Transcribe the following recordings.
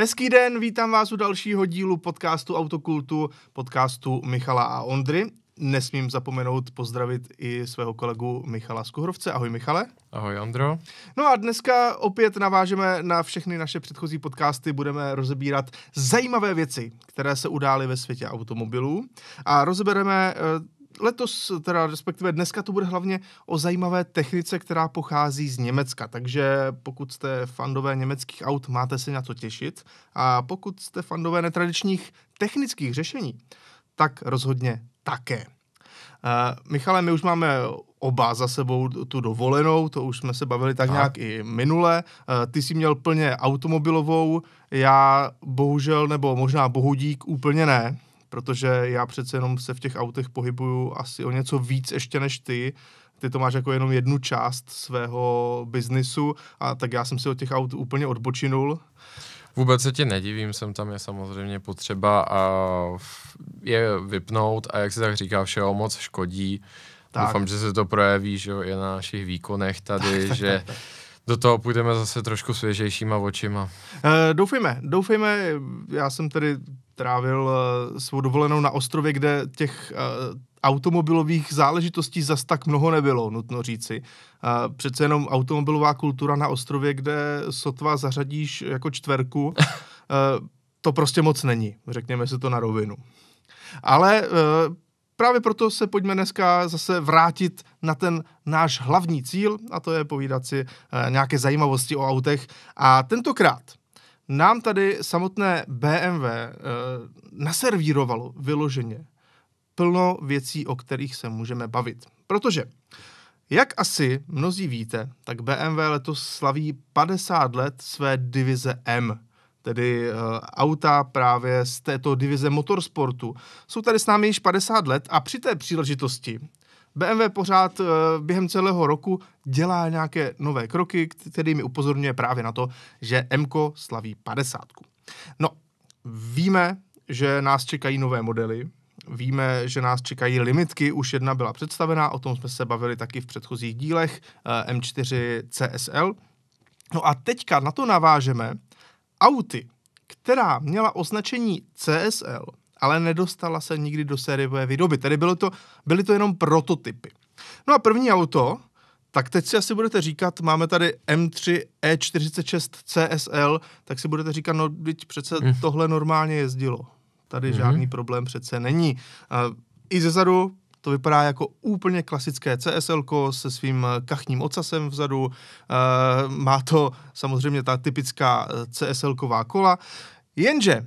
Hezký den, vítám vás u dalšího dílu podcastu Autokultu, podcastu Michala a Ondry. Nesmím zapomenout pozdravit i svého kolegu Michala Skuhrovce. Ahoj Michale. Ahoj Ondro. No a dneska opět navážeme na všechny naše předchozí podcasty, budeme rozebírat zajímavé věci, které se udály ve světě automobilů a rozebereme eh, letos, teda respektive dneska to bude hlavně o zajímavé technice, která pochází z Německa, takže pokud jste fandové německých aut, máte se na to těšit a pokud jste fandové netradičních technických řešení, tak rozhodně také. Uh, Michale, my už máme oba za sebou tu dovolenou, to už jsme se bavili tak, nějak nějak i minule. Uh, ty jsi měl plně automobilovou, já bohužel, nebo možná bohudík, úplně ne protože já přece jenom se v těch autech pohybuju asi o něco víc ještě než ty, ty to máš jako jenom jednu část svého biznisu a tak já jsem si od těch aut úplně odbočinul. Vůbec se ti nedivím, jsem tam je samozřejmě potřeba a je vypnout a jak se tak říká, všeho moc škodí. Tak. Doufám, že se to projeví že je na našich výkonech tady, tak, tak, že tak, tak. do toho půjdeme zase trošku svěžejšíma očima. E, doufejme, doufejme, já jsem tedy trávil eh, svou dovolenou na ostrově, kde těch eh, automobilových záležitostí zas tak mnoho nebylo, nutno říci. Eh, přece jenom automobilová kultura na ostrově, kde sotva zařadíš jako čtverku, to prostě moc není, řekněme si to na rovinu. Ale právě proto se pojďme dneska zase vrátit na ten náš hlavní cíl, a to je povídat si nějaké zajímavosti o autech. A tentokrát nám tady samotné BMW e, eh, naservírovalo vyloženě plno věcí, o kterých se můžeme bavit. Protože, jak asi mnozí víte, tak BMW letos slaví 50 let své divize M, tedy e, auta právě z této divize motorsportu. Jsou tady s námi již 50 let a při té příležitosti BMW pořád eh, během celého roku dělá nějaké nové kroky, kterými upozorňuje právě na to, že Mko slaví 50. No, víme, že nás čekají nové modely, Víme, že nás čekají limitky, už jedna byla představená, o tom jsme se bavili taky v předchozích dílech eh, M4 CSL. No a teďka na to navážeme auty, která měla označení CSL, ale nedostala se nikdy do sériové výroby. Tedy bylo to, byly to jenom prototypy. No a první auto, tak teď si asi budete říkat, máme tady M3 E46 CSL, tak si budete říkat, no teď přece mm. tohle normálně jezdilo. Tady mm. žádný problém přece není. Uh, I zezadu to vypadá jako úplně klasické CSL se svým kachním ocasem vzadu. E, má to samozřejmě ta typická CSL ková kola. Jenže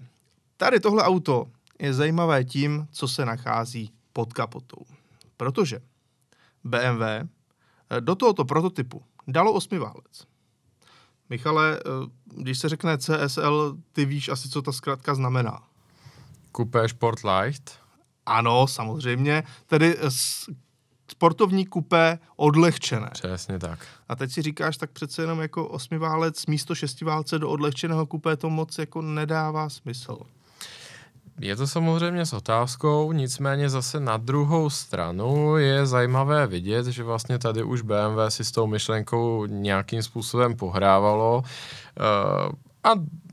tady tohle auto je zajímavé tím, co se nachází pod kapotou. Protože BMW do tohoto prototypu dalo osmiválec. Michale, eh, když se řekne CSL, ty víš asi, co ta zkrátka znamená. Coupé light. Ano, samozřejmě. Tedy eh, sportovní kupé odlehčené. Přesně tak. A teď si říkáš, tak přece jenom jako osmiválec místo šestiválce do odlehčeného kupé to moc jako nedává smysl. Je to samozřejmě s otázkou, nicméně zase na druhou stranu je zajímavé vidět, že vlastně tady už BMW si s tou myšlenkou nějakým způsobem pohrávalo. Uh, a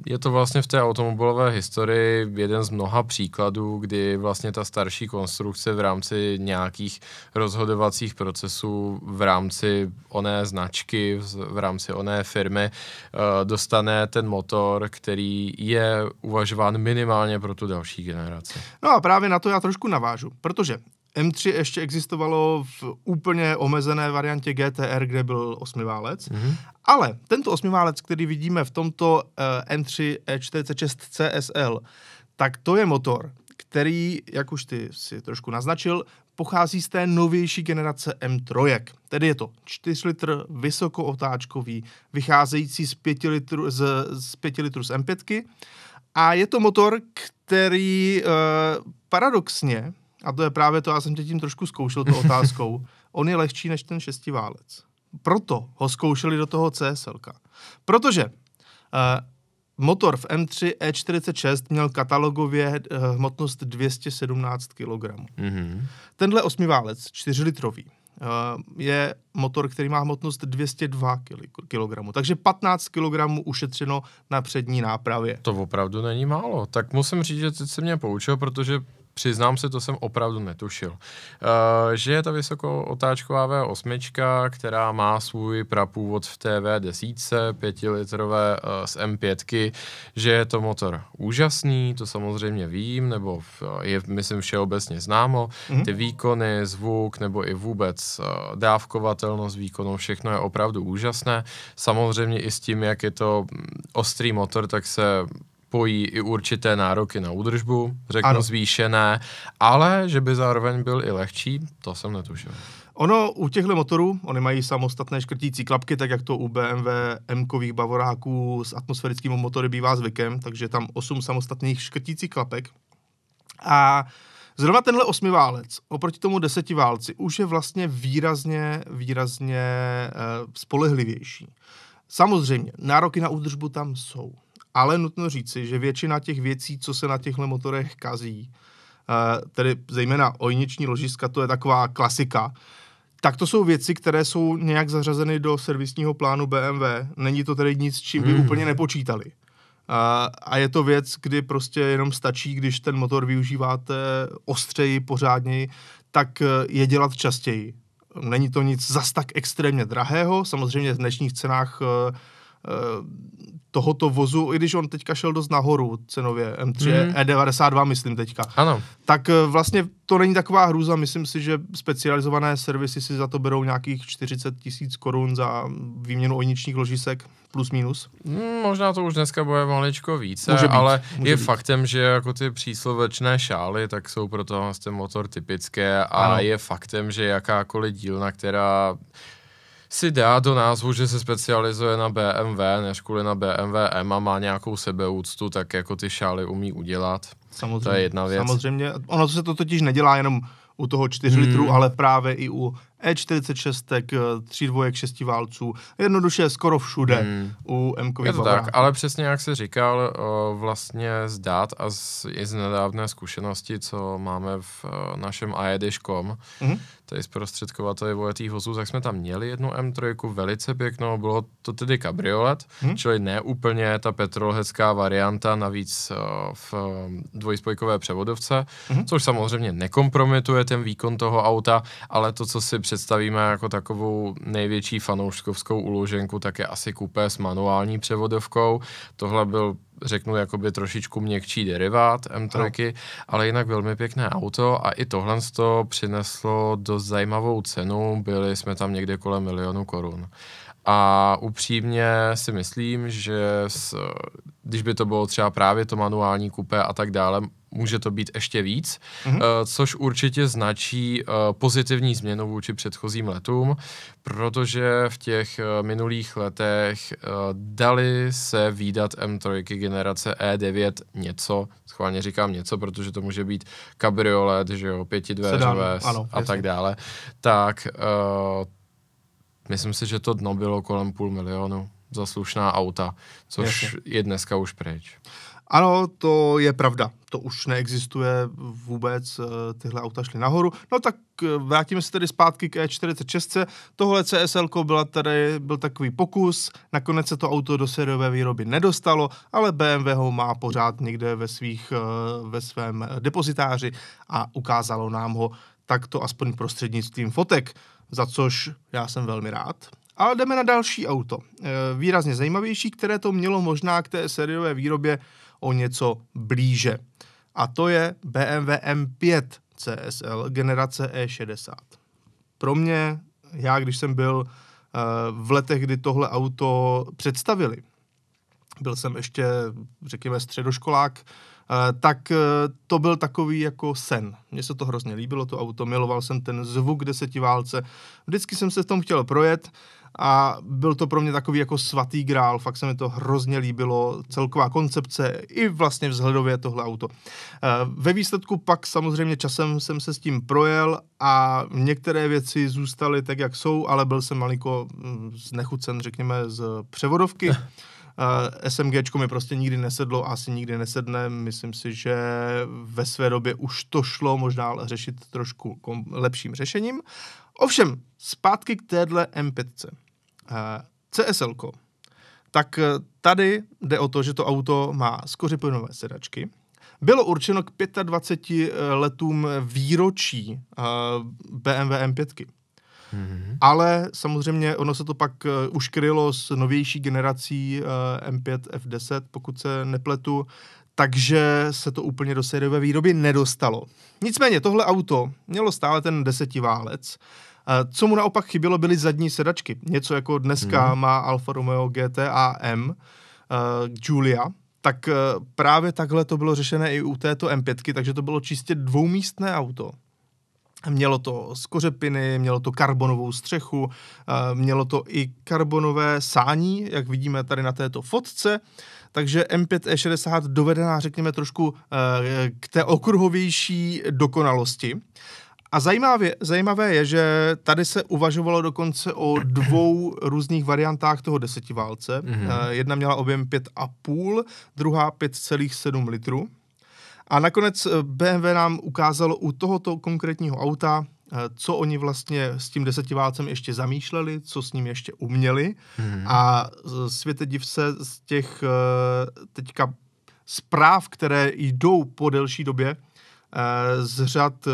je to vlastně v té automobilové historii jeden z mnoha příkladů, kdy vlastně ta starší konstrukce v rámci nějakých rozhodovacích procesů v rámci oné značky, v rámci oné firmy eh, dostane ten motor, který je uvažován minimálně pro tu další generaci. No a právě na to já trošku navážu, protože M3 ještě existovalo v úplně omezené variantě GTR, kde byl osmiválec, mm-hmm. ale tento osmiválec, který vidíme v tomto uh, M3 E46 CSL, tak to je motor, který, jak už ty si trošku naznačil, pochází z té novější generace M3. Tedy je to 4 litr vysokootáčkový, vycházející z 5 litru z, z, 5 litru z M5. A je to motor, který eh, paradoxně a to je právě to, já jsem tě tím trošku zkoušel tou otázkou. On je lehčí než ten šestiválec. Proto ho zkoušeli do toho CSL. Protože uh, motor v M3 E46 měl katalogově uh, hmotnost 217 kg. Mm-hmm. Tenhle osmiválec, čtyřlitrový, uh, je motor, který má hmotnost 202 kg. Takže 15 kg ušetřeno na přední nápravě. To opravdu není málo. Tak musím říct, že teď se mě poučil, protože Přiznám se, to jsem opravdu netušil. Uh, že je ta vysokootáčková V8, která má svůj prapůvod v TV10, 5-litrové uh, eh, z M5, že je to motor úžasný, to samozřejmě vím, nebo je, myslím, všeobecně známo. Mm-hmm. Ty výkony, zvuk nebo i vůbec uh, dávkovatelnost výkonu, všechno je opravdu úžasné. Samozřejmě i s tím, jak je to mm, ostrý motor, tak se pojí i určité nároky na údržbu, řeknu ano. zvýšené, ale že by zároveň byl i lehčí, to jsem netušil. Ono u těchto motorů, oni mají samostatné škrtící klapky, tak jak to u BMW M-kových bavoráků s atmosférickými motory bývá zvykem, takže tam 8 samostatných škrtících klapek. A zrovna tenhle osmiválec oproti tomu desetiválci už je vlastně výrazně, výrazně eh, spolehlivější. Samozřejmě, nároky na údržbu tam jsou ale nutno říci, že většina těch věcí, co se na těchto motorech kazí, eh, tedy zejména ojniční ložiska, to je taková klasika, tak to jsou věci, které jsou nějak zařazeny do servisního plánu BMW. Není to tedy nic, čím by hmm. úplně nepočítali. A, eh, a je to věc, kdy prostě jenom stačí, když ten motor využíváte ostřeji, pořádněji, tak eh, je dělat častěji. Není to nic zas tak extrémně drahého, samozřejmě v dnešních cenách uh, Eh, tohoto vozu, i když on teďka šel dost nahoru cenově, M3, mm. E92 myslím teďka, ano. tak eh, vlastně to není taková hrůza, myslím si, že specializované servisy si za to berou nějakých 40 tisíc korun za výměnu ojničních ložisek, plus minus. Hmm, možná to už dneska bude maličko více, být, ale je být. faktem, že jako ty příslovečné šály, tak jsou pro ten vlastně motor typické a ano. je faktem, že jakákoliv dílna, která si dá do názvu, že se specializuje na BMW, než kvůli na BMW M a má nějakou sebeúctu, tak jako ty šály umí udělat. Samozřejmě, to je jedna věc. Samozřejmě, ono se to totiž nedělá jenom u toho 4 hmm. litru, ale právě i u E46, 3 dvojek, 6 válců, jednoduše skoro všude hmm. u m Je to tak, ale přesně jak se říkal, vlastně z dát a z, i z nedávné zkušenosti, co máme v našem aedeškom, hmm tady tady vojetých vozů, tak jsme tam měli jednu M3, velice pěknou, bylo to tedy kabriolet, hmm? čili ne úplně ta petrolhecká varianta, navíc eh, v eh, dvojspojkové převodovce, hmm? což samozřejmě nekompromituje ten výkon toho auta, ale to, co si představíme jako takovou největší fanouškovskou uloženku, tak je asi kupé s manuální převodovkou. Tohle byl řeknu, jakoby trošičku měkčí derivát m trojky, ale jinak velmi pěkné auto a i tohle to přineslo dost zajímavou cenu, byli jsme tam někde kolem milionu korun. A upřímně si myslím, že s, když by to bylo třeba právě to manuální kupé a tak dále, může to být ještě víc, mm-hmm. což určitě značí eh, pozitivní změnu vůči předchozím letům, protože v těch eh, minulých letech dali se výdat M3 generace E9 něco, schválně říkám něco, protože to může být kabriolet, že jo, pětidveřové a tak dále, tak myslím si, že to dno bylo kolem půl milionu za slušná auta, což jasně. je dneska už pryč. Ano, to je pravda. To už neexistuje vůbec, eh, tyhle auta šly nahoru. No tak eh, vrátíme se tedy zpátky k E46. Tohle CSL byla tady, byl takový pokus, nakonec se to auto do sériové výroby nedostalo, ale BMW ho má pořád někde ve, svých, eh, ve svém depozitáři a ukázalo nám ho takto aspoň prostřednictvím fotek, za což já jsem velmi rád. Ale jdeme na další auto, výrazně zajímavější, které to mělo možná k té sériové výrobě o něco blíže. A to je BMW M5 CSL generace E60. Pro mě, já když jsem byl eh, v letech, kdy tohle auto představili, byl jsem ještě, řekněme, středoškolák, eh, tak eh, to byl takový jako sen. Mně se to hrozně líbilo, to auto, miloval jsem ten zvuk desetiválce, vždycky jsem se v tom chtěl projet, a byl to pro mě takový jako svatý grál, fakt se mi to hrozně líbilo, celková koncepce i vlastně vzhledově tohle auto. Eh, ve výsledku pak samozřejmě časem jsem se s tím projel a některé věci zůstaly tak, jak jsou, ale byl jsem malinko hm, znechucen, řekněme, z převodovky. SMG eh, mi prostě nikdy nesedlo a asi nikdy nesedne. Myslím si, že ve své době už to šlo možná řešit trošku kom- lepším řešením. Ovšem, zpátky k téhle M5. Eh, CSL, tak eh, tady jde o to, že to auto má skořipenové sedačky, bylo určeno k 25 eh, letům výročí BMW M5. Mm-hmm. Ale samozřejmě ono se to pak už krylo s novější generací M5 F10, pokud se nepletu, takže se to úplně do sériové výroby nedostalo. Nicméně tohle auto mělo stále ten desetiválec, válec, co mu naopak chybělo, byly zadní sedačky. Něco jako dneska hmm. má Alfa Romeo GT-A M, uh, eh, Julia, tak uh, právě takhle to bylo řešené i u této M5, takže to bylo čistě dvoumístné auto. Mělo to skořepiny, mělo to karbonovou střechu, uh, mělo to i karbonové sání, jak vidíme tady na této fotce, takže M5E60 dovedená, řekněme, trošku uh, k té okruhovější dokonalosti. A zajímavé, zajímavé je, že tady se uvažovalo dokonce o dvou různých variantách toho desetiválce. Mm-hmm. Jedna měla objem 5,5, druhá 5,7 litru. A nakonec eh, BMW nám ukázalo u tohoto konkrétního auta, eh, co oni vlastně s tím desetiválcem ještě zamýšleli, co s ním ještě uměli. Mm-hmm. A světe div se z těch teďka zpráv, které jdou po delší době, Eh, z řad eh,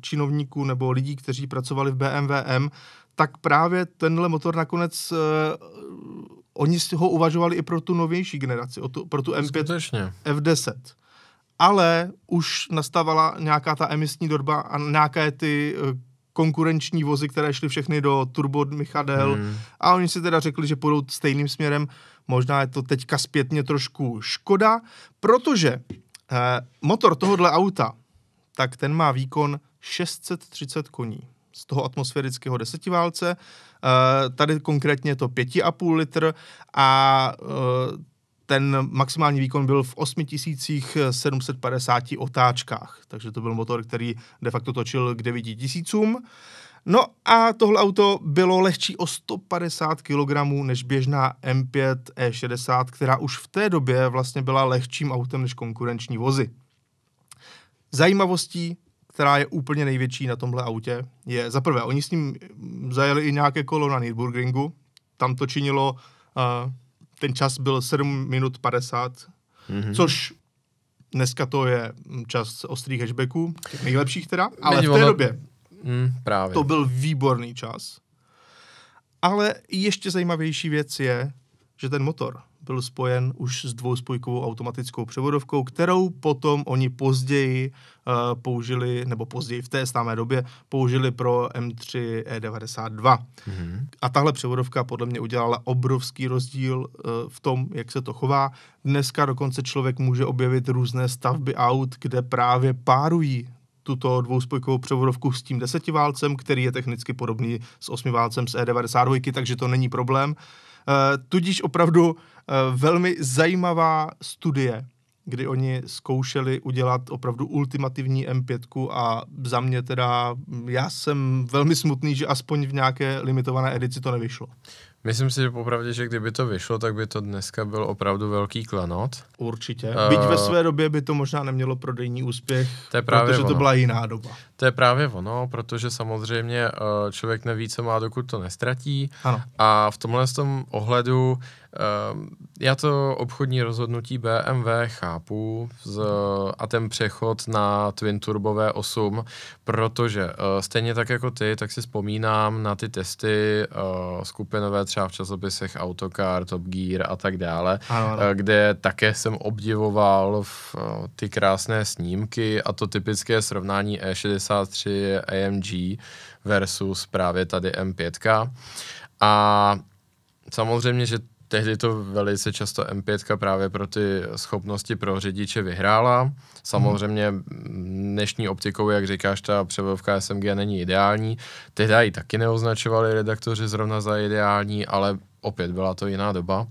činovníků nebo lidí, kteří pracovali v BMWM, tak právě tenhle motor nakonec eh, oni ho uvažovali i pro tu novější generaci, pro tu M5 Skutečně. F10. Ale už nastavala nějaká ta emisní dorba a nějaké ty konkurenční vozy, které šly všechny do Turbo Michadel hmm. a oni si teda řekli, že půjdou stejným směrem. Možná je to teďka zpětně trošku škoda, protože eh, motor tohohle auta tak ten má výkon 630 koní z toho atmosférického desetiválce. Eh, tady konkrétně to 5,5 litr a eh, ten maximální výkon byl v 8750 otáčkách, takže to byl motor, který de facto točil k 9000. No a tohle auto bylo lehčí o 150 kg než běžná M5 E60, která už v té době vlastně byla lehčím autem než konkurenční vozy. Zajímavostí, která je úplně největší na tomhle autě, je za prvé, oni s ním zajeli i nějaké kolo na Nürburgringu, tam to činilo, uh, ten čas byl 7 minut 50, mm-hmm. což dneska to je čas ostrých hatchbacků, nejlepších teda, ale Není v té ono... době mm, právě. to byl výborný čas. Ale ještě zajímavější věc je, že ten motor byl spojen už s dvouspojkovou automatickou převodovkou, kterou potom oni později uh, použili, nebo později v té samé době, použili pro M3 E92. Mm-hmm. A tahle převodovka podle mě udělala obrovský rozdíl uh, v tom, jak se to chová. Dneska dokonce člověk může objevit různé stavby aut, kde právě párují tuto dvouspojkovou převodovku s tím desetiválcem, který je technicky podobný s osmiválcem z E92, takže to není problém. Uh, Eh, tudíž opravdu eh, velmi zajímavá studie kdy oni zkoušeli udělat opravdu ultimativní M5 a za mě teda, já jsem velmi smutný, že aspoň v nějaké limitované edici to nevyšlo. Myslím si, že popravdě, že kdyby to vyšlo, tak by to dneska byl opravdu velký klanot. Určitě. Uh, Byť ve své době by to možná nemělo prodejní úspěch, to je právě protože ono. to byla jiná doba. To je právě ono, protože samozřejmě uh, člověk neví, co má, dokud to nestratí. Ano. A v tomhle tom ohledu Ehm, já to obchodní rozhodnutí BMW chápu z, a ten přechod na Twin Turbové 8, protože eh, stejně tak jako ty, tak si vzpomínám na ty testy eh, skupinové třeba v časopisech Autocar, Top Gear a tak dále, ano, ano. Eh, kde také jsem obdivoval v, ty krásné snímky a to typické srovnání E63 AMG versus právě tady M5. A samozřejmě, že Tehdy to velice často M5 právě pro ty schopnosti pro řidiče vyhrála. Samozřejmě dnešní optikou, jak říkáš, ta převodovka SMG není ideální. Tehdy ji taky neoznačovali redaktoři zrovna za ideální, ale opět byla to jiná doba. Uh,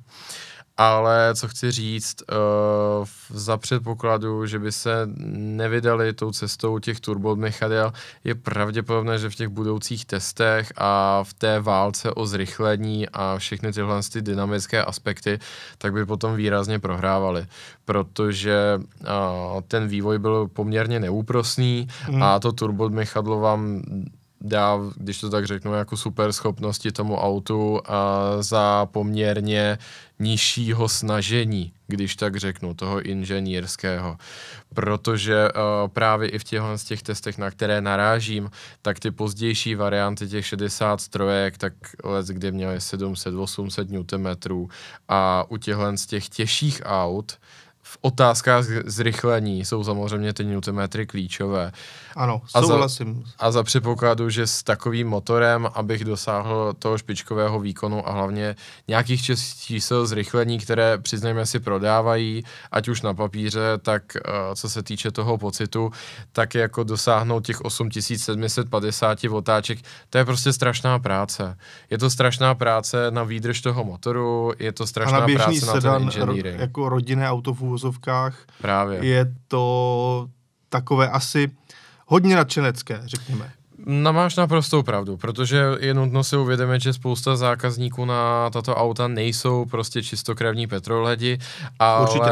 ale co chci říct, uh, za předpokladu, že by se nevydali tou cestou těch turbomechadel, je pravděpodobné, že v těch budoucích testech a v té válce o zrychlení a všechny tyhle ty dynamické aspekty, tak by potom výrazně prohrávali, protože uh, ten vývoj byl poměrně neúprosný mm. a to turbomechadlo vám dá, když to tak řeknu, jako super schopnosti tomu autu uh, za poměrně nižšího snažení, když tak řeknu, toho inženýrského. Protože uh, právě i v těchto z těch testech, na které narážím, tak ty pozdější varianty těch 60 strojek, tak let, kdy měly 700-800 Nm a u těchto z těch těžších aut v otázkách zrychlení jsou samozřejmě ty newtonmetry klíčové. Uh, ano, souhlasím. A za, a za předpokladu, že s takovým motorem, abych dosáhl toho špičkového výkonu a hlavně nějakých čísel zrychlení, které přiznejme si prodávají, ať už na papíře, tak eh, co se týče toho pocitu, tak jako dosáhnout těch 8750 otáček, to je prostě strašná práce. Je to strašná práce na výdrž toho motoru, je to strašná a na práce sedan, na ten inženýring. Ro, jako rodinné auto v úvozovkách. Právě. Je to takové asi hodně nadšenecké, řekněme. No máš naprostou pravdu, protože je nutno si uvědomit, že spousta zákazníků na tato auta nejsou prostě čistokrevní petrolhedi, ale Určitě.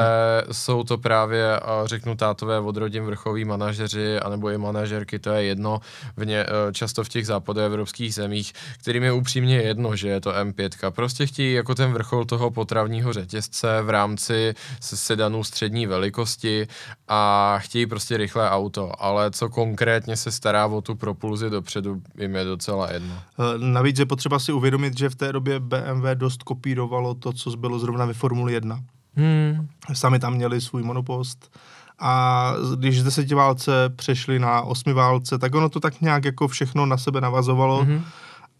jsou to právě, řeknu tátové od rodin vrchoví manažeři, anebo i manažerky, to je jedno, v ně, e, často v těch západoevropských zemích, kterým je upřímně jedno, že je to M5. Prostě chtějí jako ten vrchol toho potravního řetězce v rámci sedanů střední velikosti a chtějí prostě rychlé auto, ale co konkrétně se stará o tu propulzi fázi dopředu jim je docela jedno. Eh, navíc je potřeba si uvědomit, že v té době BMW dost kopírovalo to, co bylo zrovna ve Formuli 1. Hmm. Sami tam měli svůj monopost a když z desetiválce přešli na osmiválce, tak ono to tak nějak jako všechno na sebe navazovalo. hmm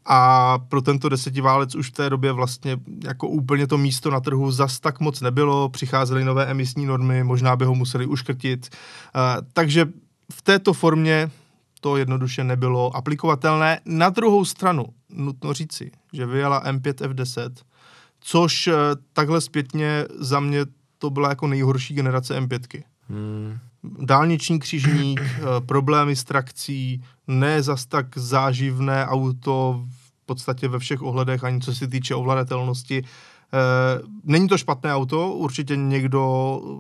A pro tento desetiválec už v té době vlastně jako úplně to místo na trhu zas tak moc nebylo, přicházely nové emisní normy, možná by ho museli uškrtit. Uh, takže v této formě to jednoduše nebylo aplikovatelné. Na druhou stranu, nutno říci, že vyjela M5 F10, což eh, takhle zpětně za mě to byla jako nejhorší generace M5. Hmm. Dálniční křižník, eh, problémy s trakcí, ne zas tak záživné auto v podstatě ve všech ohledech, ani co se týče ovladatelnosti. Eh, není to špatné auto, určitě někdo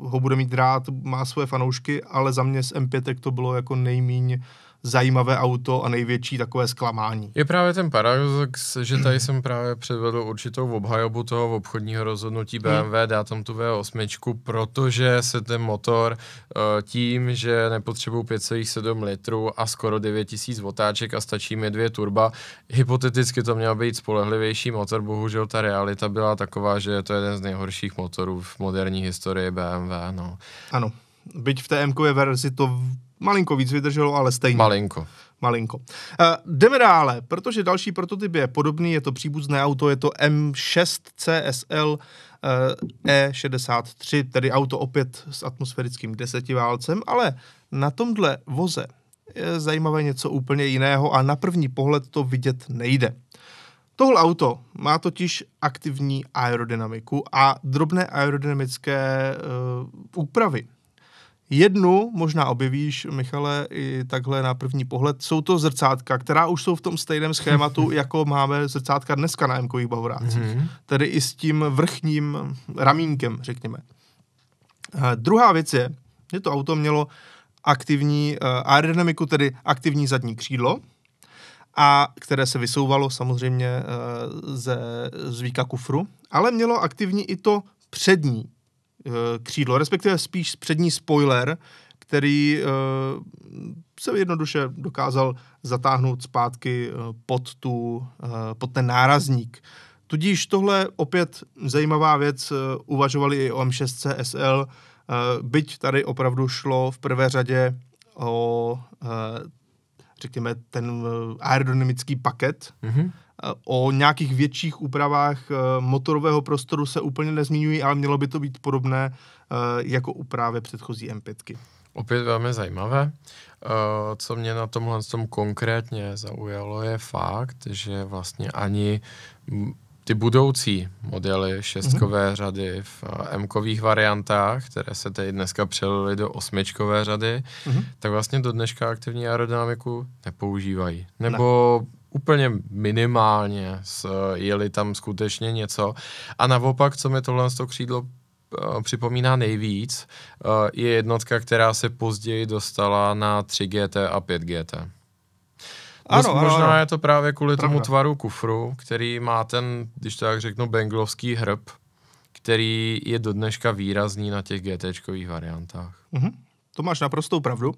ho bude mít rád, má svoje fanoušky, ale za mě z M5 to bylo jako nejmíň zajímavé auto a největší takové zklamání. Je právě ten paradox, že tady jsem právě předvedl určitou obhajobu toho obchodního rozhodnutí BMW hmm. dát tam tu V8, protože se ten motor eh, tím, že nepotřebuju 5,7 litru a skoro 9000 otáček a stačí mi dvě turba, hypoteticky to měl být spolehlivější motor, bohužel ta realita byla taková, že je to jeden z nejhorších motorů v moderní historii BMW. No. Ano byť v té m verzi to Malinko víc vydrželo, ale stejně. Malinko. Malinko. Uh, jdeme dále, protože další prototyp je podobný, je to příbuzné auto, je to M6 CSL uh, E63, tedy auto opět s atmosférickým desetiválcem, ale na tomhle voze je zajímavé něco úplně jiného a na první pohled to vidět nejde. Tohle auto má totiž aktivní aerodynamiku a drobné aerodynamické uh, úpravy Jednu možná objevíš, Michale, i takhle na první pohled. Jsou to zrcátka, která už jsou v tom stejném schématu, jako máme zrcátka dneska na Mkových bavorácích. Mm-hmm. Tedy i s tím vrchním ramínkem, řekněme. Eh, druhá věc je, že to auto mělo aktivní eh, aerodynamiku, tedy aktivní zadní křídlo, a které se vysouvalo samozřejmě eh, ze zvíka kufru, ale mělo aktivní i to přední Eh, křídlo, respektive spíš přední spoiler, který eh, se jednoduše dokázal zatáhnout zpátky eh, pod, tu, pod ten nárazník. Tudíž tohle opět zajímavá věc, uvažovali i o M6 CSL, byť tady opravdu šlo v prvé řadě o, řekněme, ten aerodynamický paket, mm-hmm Eh, o nějakých větších úpravách eh, motorového prostoru se úplně nezmiňují, ale mělo by to být podobné eh, jako u právě předchozí M5. Opět velmi zajímavé. Co mě na tomhle tom konkrétně zaujalo je fakt, že vlastně ani ty budoucí modely šestkové mm-hmm. řady v M-kových variantách, které se tady dneska přelily do osmičkové řady, mm-hmm. tak vlastně do dneška aktivní aerodynamiku nepoužívají. Nebo ne úplně minimálně, s, jeli tam skutečně něco. A naopak, co mi tohle z toho křídlo eh, připomíná nejvíc, eh, je jednotka, která se později dostala na 3GT a 5GT. Ano, ano, možná ano. je to právě kvůli Pravda. tomu tvaru kufru, který má ten, když tak řeknu, benglovský hrb, který je do dneška výrazný na těch GTčkových variantách. Mhm. To máš naprostou pravdu.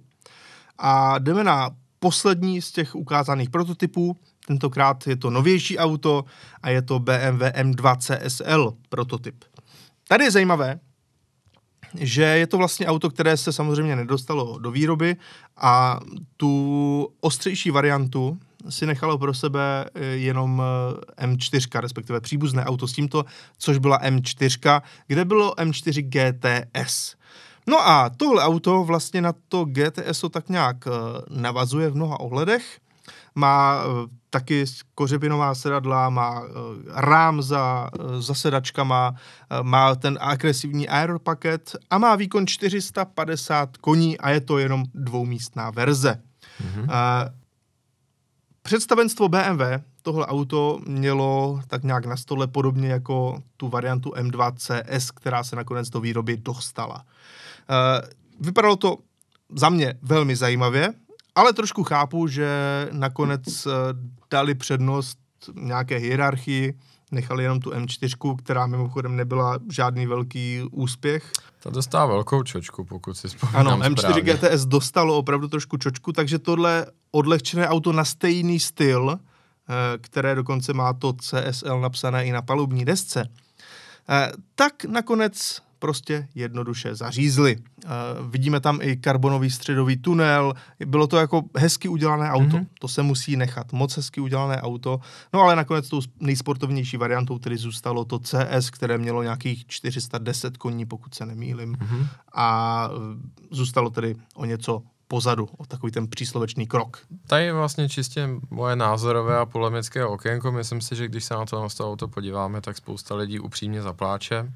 A jdeme na poslední z těch ukázaných prototypů, Tentokrát je to novější auto a je to BMW M2 CSL prototyp. Tady je zajímavé, že je to vlastně auto, které se samozřejmě nedostalo do výroby a tu ostřejší variantu si nechalo pro sebe eh, jenom eh, M4, respektive příbuzné auto s tímto, což byla M4, kde bylo M4 GTS. No a tohle auto vlastně na to GTS tak nějak eh, navazuje v mnoha ohledech má eh, taky kořepinová sedadla, má eh, rám za, eh, za sedačkama, má ten agresivní aeropaket a má výkon 450 koní a je to jenom dvoumístná verze. Mm-hmm. Představenstvo BMW tohle auto mělo tak nějak na stole podobně jako tu variantu M2 CS, která se nakonec do výroby dostala. Vypadalo to za mě velmi zajímavě, ale trošku chápu, že nakonec eh, dali přednost nějaké hierarchii, nechali jenom tu M4, která mimochodem nebyla žádný velký úspěch. Ta dostává velkou čočku, pokud si vzpomínám Ano, M4 správně. GTS dostalo opravdu trošku čočku, takže tohle odlehčené auto na stejný styl, eh, které dokonce má to CSL napsané i na palubní desce, eh, tak nakonec prostě jednoduše zařízli. E, vidíme tam i karbonový středový tunel, bylo to jako hezky udělané auto, mm-hmm. to se musí nechat, moc hezky udělané auto, no ale nakonec tou nejsportovnější variantou tedy zůstalo to CS, které mělo nějakých 410 koní, pokud se nemýlim, mm-hmm. a eh, zůstalo tedy o něco pozadu, o takový ten příslovečný krok. Tady je vlastně čistě moje názorové a polemické okénko. Myslím si, že když se na to, na to auto podíváme, tak spousta lidí upřímně zapláče,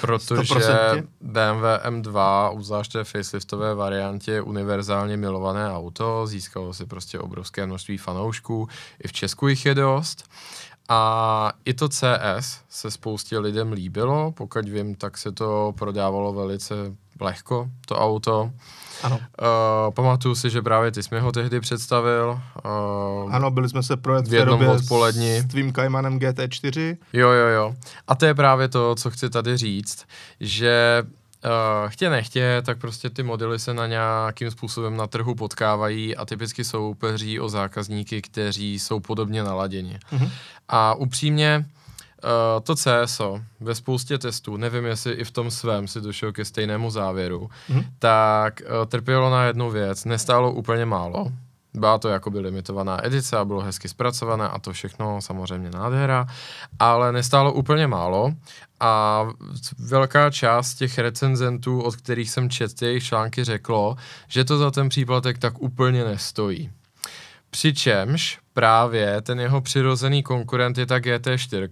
Protože 100%. BMW M2, obzvláště v faceliftové variantě, je univerzálně milované auto, získalo si prostě obrovské množství fanoušků, i v Česku jich je dost. A i to CS se spoustě lidem líbilo, pokud vím, tak se to prodávalo velice lehko, to auto. Ano. Uh, pamatuju si, že právě ty jsme ho tehdy představil. Uh, ano, byli jsme se projet v, v jednom odpolední. s tvým kaimanem GT4. Jo, jo, jo. A to je právě to, co chci tady říct, že Uh, chtě nechtě, tak prostě ty modely se na nějakým způsobem na trhu potkávají a typicky soupeří o zákazníky, kteří jsou podobně naladěni. Mm-hmm. A upřímně, uh, Eh, to CSO ve spoustě testů, nevím jestli i v tom svém si došel ke stejnému závěru, mm-hmm. tak uh, trpělo na jednu věc, nestálo úplně málo, byla to jakoby limitovaná edice a bylo hezky zpracované a to všechno samozřejmě nádhera, ale nestálo úplně málo a velká část těch recenzentů, od kterých jsem četl jejich články, řeklo, že to za ten příplatek tak úplně nestojí. Přičemž právě ten jeho přirozený konkurent je ta GT4,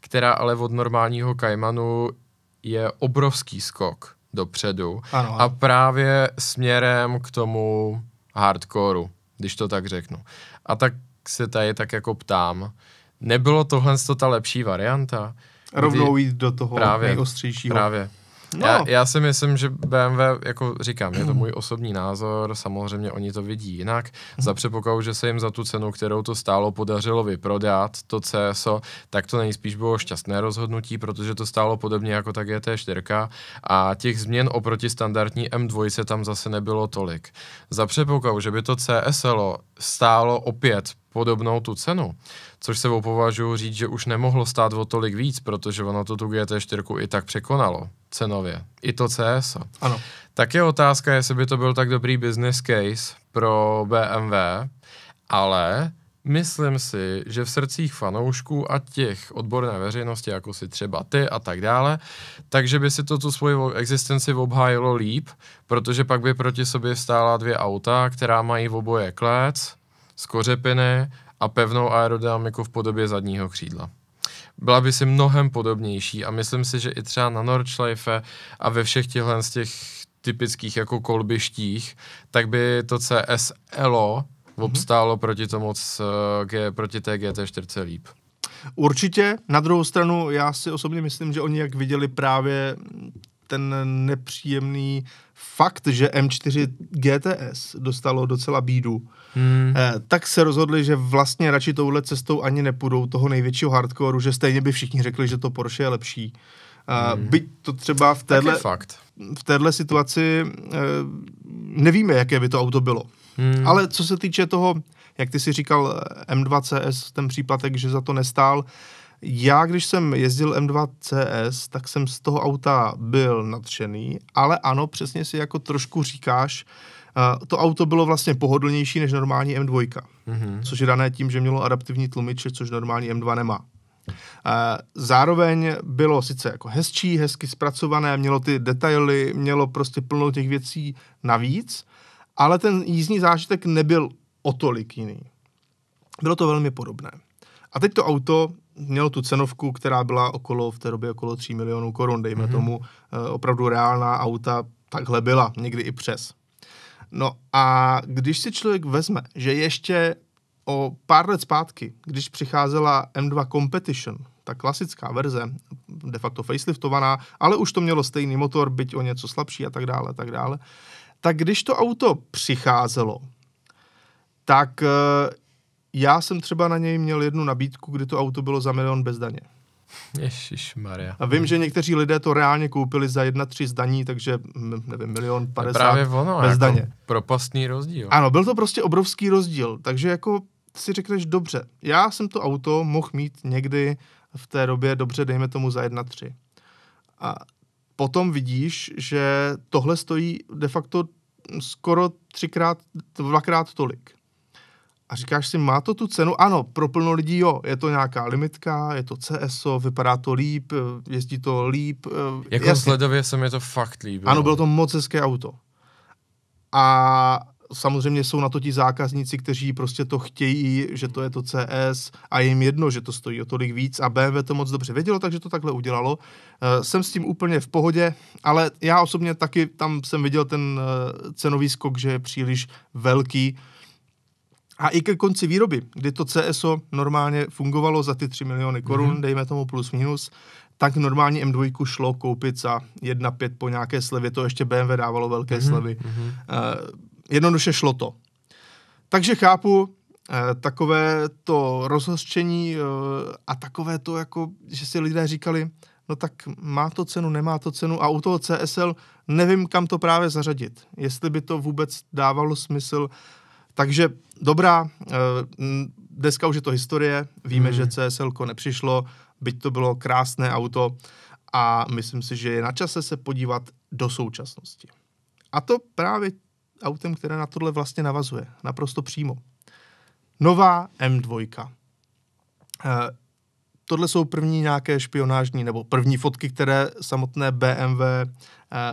která ale od normálního Kaimanu je obrovský skok dopředu ano. a právě směrem k tomu hardcoreu, když to tak řeknu. A tak se tady tak jako ptám, nebylo tohle ta lepší varianta? Rovnou jít do toho právě, nejostřejšího. Právě. No. Já, já si myslím, že BMW, jako říkám, je to můj osobní názor, samozřejmě oni to vidí jinak, za předpokladu, že se jim za tu cenu, kterou to stálo, podařilo vyprodat to CSO, tak to nejspíš bylo šťastné rozhodnutí, protože to stálo podobně jako ta GT4 a těch změn oproti standardní M2 tam zase nebylo tolik. Za předpokladu, že by to CSLO stálo opět podobnou tu cenu, což se opovažuji říct, že už nemohlo stát o tolik víc, protože ono to tu GT4 i tak překonalo cenově. I to CS. Ano. Tak je otázka, jestli by to byl tak dobrý business case pro BMW, ale myslím si, že v srdcích fanoušků a těch odborné veřejnosti, jako si třeba ty a tak dále, takže by si to tu svoji existenci obhájilo líp, protože pak by proti sobě stála dvě auta, která mají v oboje klec, z a pevnou aerodynamiku jako v podobě zadního křídla. Byla by si mnohem podobnější a myslím si, že i třeba na Nordschleife a ve všech těchhle z těch typických jako kolbištích, tak by to CSLO mhm. mm-hmm. proti tomu G, proti té GT4 líp. Určitě, na druhou stranu já si osobně myslím, že oni jak viděli právě ten nepříjemný fakt, že M4 GTS dostalo docela bídu, hmm. Eh, tak se rozhodli, že vlastně radši touhle cestou ani nepůjdou toho největšího hardcoreu, že stejně by všichni řekli, že to Porsche je lepší. Eh, hmm. Byť to třeba v téhle, fakt. v téhle situaci eh, nevíme, jaké by to auto bylo. Hmm. Ale co se týče toho, jak ty si říkal, M2 CS, ten případek, že za to nestál, já, když jsem jezdil M2 CS, tak jsem z toho auta byl nadšený, ale ano, přesně si jako trošku říkáš, to auto bylo vlastně pohodlnější než normální M2, mm-hmm. což je dané tím, že mělo adaptivní tlumiče, což normální M2 nemá. Zároveň bylo sice jako hezčí, hezky zpracované, mělo ty detaily, mělo prostě plno těch věcí navíc, ale ten jízdní zážitek nebyl o tolik jiný. Bylo to velmi podobné. A teď to auto mělo tu cenovku, která byla okolo v té době okolo 3 milionů korun, dejme mm-hmm. tomu, eh, opravdu reálná auta takhle byla, někdy i přes. No a když si člověk vezme, že ještě o pár let zpátky, když přicházela M2 Competition, ta klasická verze, de facto faceliftovaná, ale už to mělo stejný motor, byť o něco slabší a tak dále, tak dále, tak když to auto přicházelo, tak eh, já jsem třeba na něj měl jednu nabídku, kdy to auto bylo za milion bez daně. Ježíš Maria. A vím, že někteří lidé to reálně koupili za 1,3 zdaní, takže hm, nevím, milion 50 právě ono, bez jako daně. Propastný rozdíl. Ano, byl to prostě obrovský rozdíl, takže jako si řekneš, dobře, já jsem to auto mohl mít někdy v té době, dobře, dejme tomu za 1,3. A potom vidíš, že tohle stojí de facto skoro třikrát, dvakrát tolik a říkáš si, má to tu cenu? Ano, pro plno lidí jo, je to nějaká limitka, je to CSO, vypadá to líp, eh, jezdí to líp. Eh, jako jasně. sledově se mi to fakt líbilo. Ano, bylo to moc hezké auto. A samozřejmě jsou na to ti zákazníci, kteří prostě to chtějí, že to je to CS a jim jedno, že to stojí o tolik víc a BMW to moc dobře vědělo, takže to takhle udělalo. Eh, jsem s tím úplně v pohodě, ale já osobně taky tam jsem viděl ten cenový skok, že je příliš velký, a i ke konci výroby, kdy to CSO normálně fungovalo za ty 3 miliony korun, mm-hmm. dejme tomu plus minus, tak normálně M2 šlo koupit za 1,5 po nějaké slevě, to ještě BMW dávalo velké mm-hmm. slevy. Mm-hmm. Uh, jednoduše šlo to. Takže chápu, eh, takové to rozhořčení eh, a takové to, jako, že si lidé říkali, no tak má to cenu, nemá to cenu a u toho CSL nevím, kam to právě zařadit. Jestli by to vůbec dávalo smysl, takže dobrá, eh, dneska už je to historie, víme, hmm. že CSL nepřišlo, byť to bylo krásné auto a myslím si, že je na čase se podívat do současnosti. A to právě autem, které na tohle vlastně navazuje, naprosto přímo. Nová M2 tohle jsou první nějaké špionážní nebo první fotky, které samotné BMW eh,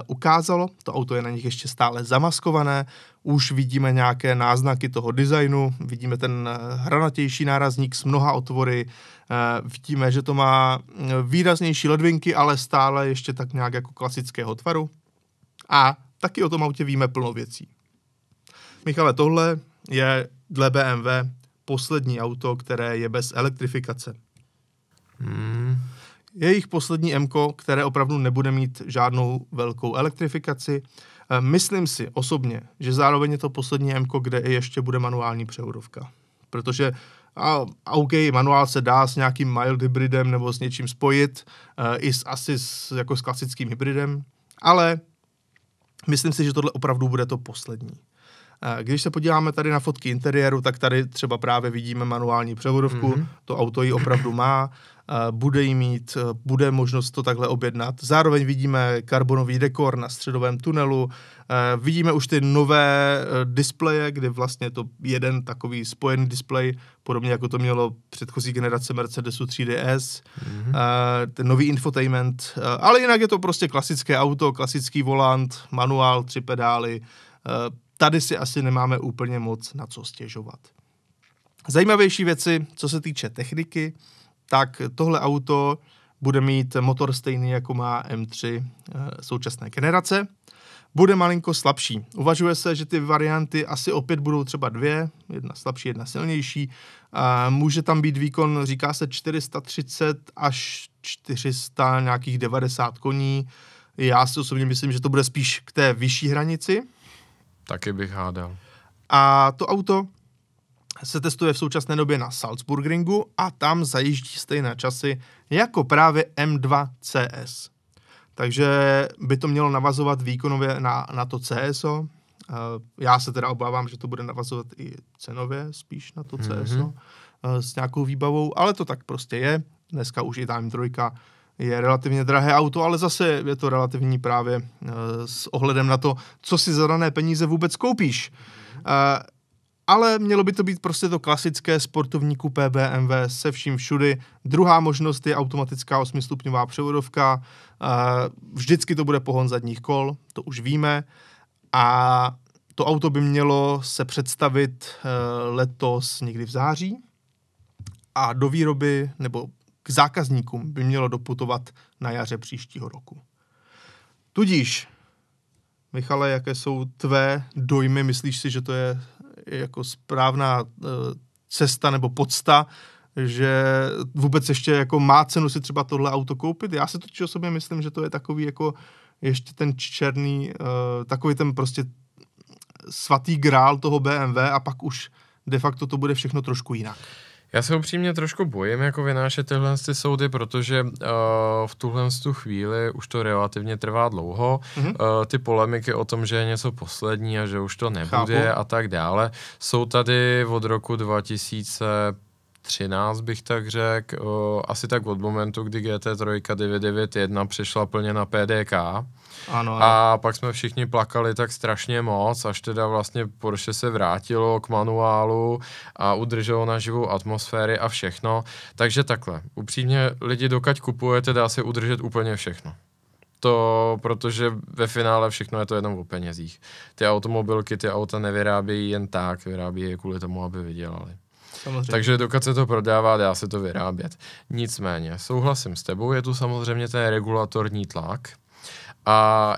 ukázalo. To auto je na nich ještě stále zamaskované. Už vidíme nějaké náznaky toho designu, vidíme ten eh, hranatější nárazník s mnoha otvory, eh, vidíme, že to má výraznější ledvinky, ale stále ještě tak nějak jako klasického tvaru. A taky o tom autě víme plno věcí. Michale, tohle je dle BMW poslední auto, které je bez elektrifikace. Hmm. Jejich poslední M, které opravdu nebude mít žádnou velkou elektrifikaci. Eh, myslím si osobně, že zároveň je to poslední M, kde i ještě bude manuální převodovka. Protože a OK, manuál se dá s nějakým mild hybridem nebo s něčím spojit, eh, i s, asi s, jako s klasickým hybridem, ale myslím si, že tohle opravdu bude to poslední. Eh, když se podíváme tady na fotky interiéru, tak tady třeba právě vidíme manuální převodovku, mm-hmm. to auto ji opravdu má, eh, bude ji mít, eh, bude možnost to takhle objednat. Zároveň vidíme karbonový dekor na středovém tunelu, vidíme už ty nové displeje, kdy vlastně to jeden takový spojený displej, podobně jako to mělo předchozí generace Mercedesu 3DS, mm-hmm. ten nový infotainment, ale jinak je to prostě klasické auto, klasický volant, manuál, tři pedály, tady si asi nemáme úplně moc na co stěžovat. Zajímavější věci, co se týče techniky, tak tohle auto bude mít motor stejný jako má M3 eh, současné generace. Bude malinko slabší. Uvažuje se, že ty varianty asi opět budou třeba dvě, jedna slabší, jedna silnější. Může tam být výkon, říká se 430 až 400 nějakých 90 koní. Já si osobně myslím, že to bude spíš k té vyšší hranici, Taky bych hádal. A to auto se testuje v současné době na Salzburgringu a tam zajíždí stejné časy jako právě M2 CS. Takže by to mělo navazovat výkonově na, na to CSO. Eh, já se teda obávám, že to bude navazovat i cenově spíš na to CSO mm-hmm. Eh, s nějakou výbavou, ale to tak prostě je. Dneska už i Time 3 je relativně drahé auto, ale zase je to relativní právě eh, s ohledem na to, co si za dané peníze vůbec koupíš. Eh, ale mělo by to být prostě to klasické sportovní kupé BMW se vším všudy. Druhá možnost je automatická osmistupňová stupňová převodovka. Eh, vždycky to bude pohon zadních kol, to už víme. A to auto by mělo se představit letos někdy v září a do výroby nebo k zákazníkům by mělo doputovat na jaře příštího roku. Tudíž, Michale, jaké jsou tvé dojmy? Myslíš si, že to je jako správná e, cesta nebo podsta, že vůbec ještě jako má cenu si třeba tohle auto koupit? Já si totiž osobně myslím, že to je takový jako ještě ten černý, e, takový ten prostě svatý grál toho BMW a pak už de facto to bude všechno trošku jinak. Já se upřímně trošku bojím jako vynášet tyhle ty soudy, protože uh, v tuhle tu chvíli už to relativně trvá dlouho. Mm-hmm. Uh, ty polemiky o tom, že je něco poslední a že už to nebude Chápu. a tak dále, jsou tady od roku 2000 13 bych tak řekl, eh, asi tak od momentu, kdy GT3 991 přišla plně na PDK, ano, ano. A pak jsme všichni plakali tak strašně moc, až teda vlastně Porsche se vrátilo k manuálu a udrželo živou atmosféry a všechno. Takže takhle, upřímně lidi, dokud kupujete, dá se udržet úplně všechno to, protože ve finále všechno je to jenom o penězích. Ty automobilky, ty auta nevyrábějí jen tak, vyrábějí je kvůli tomu, aby vydělali. Samozřejmě. Takže dokud se to prodává, dá se to vyrábět. Nicméně, souhlasím s tebou, je tu samozřejmě ten regulatorní tlak, a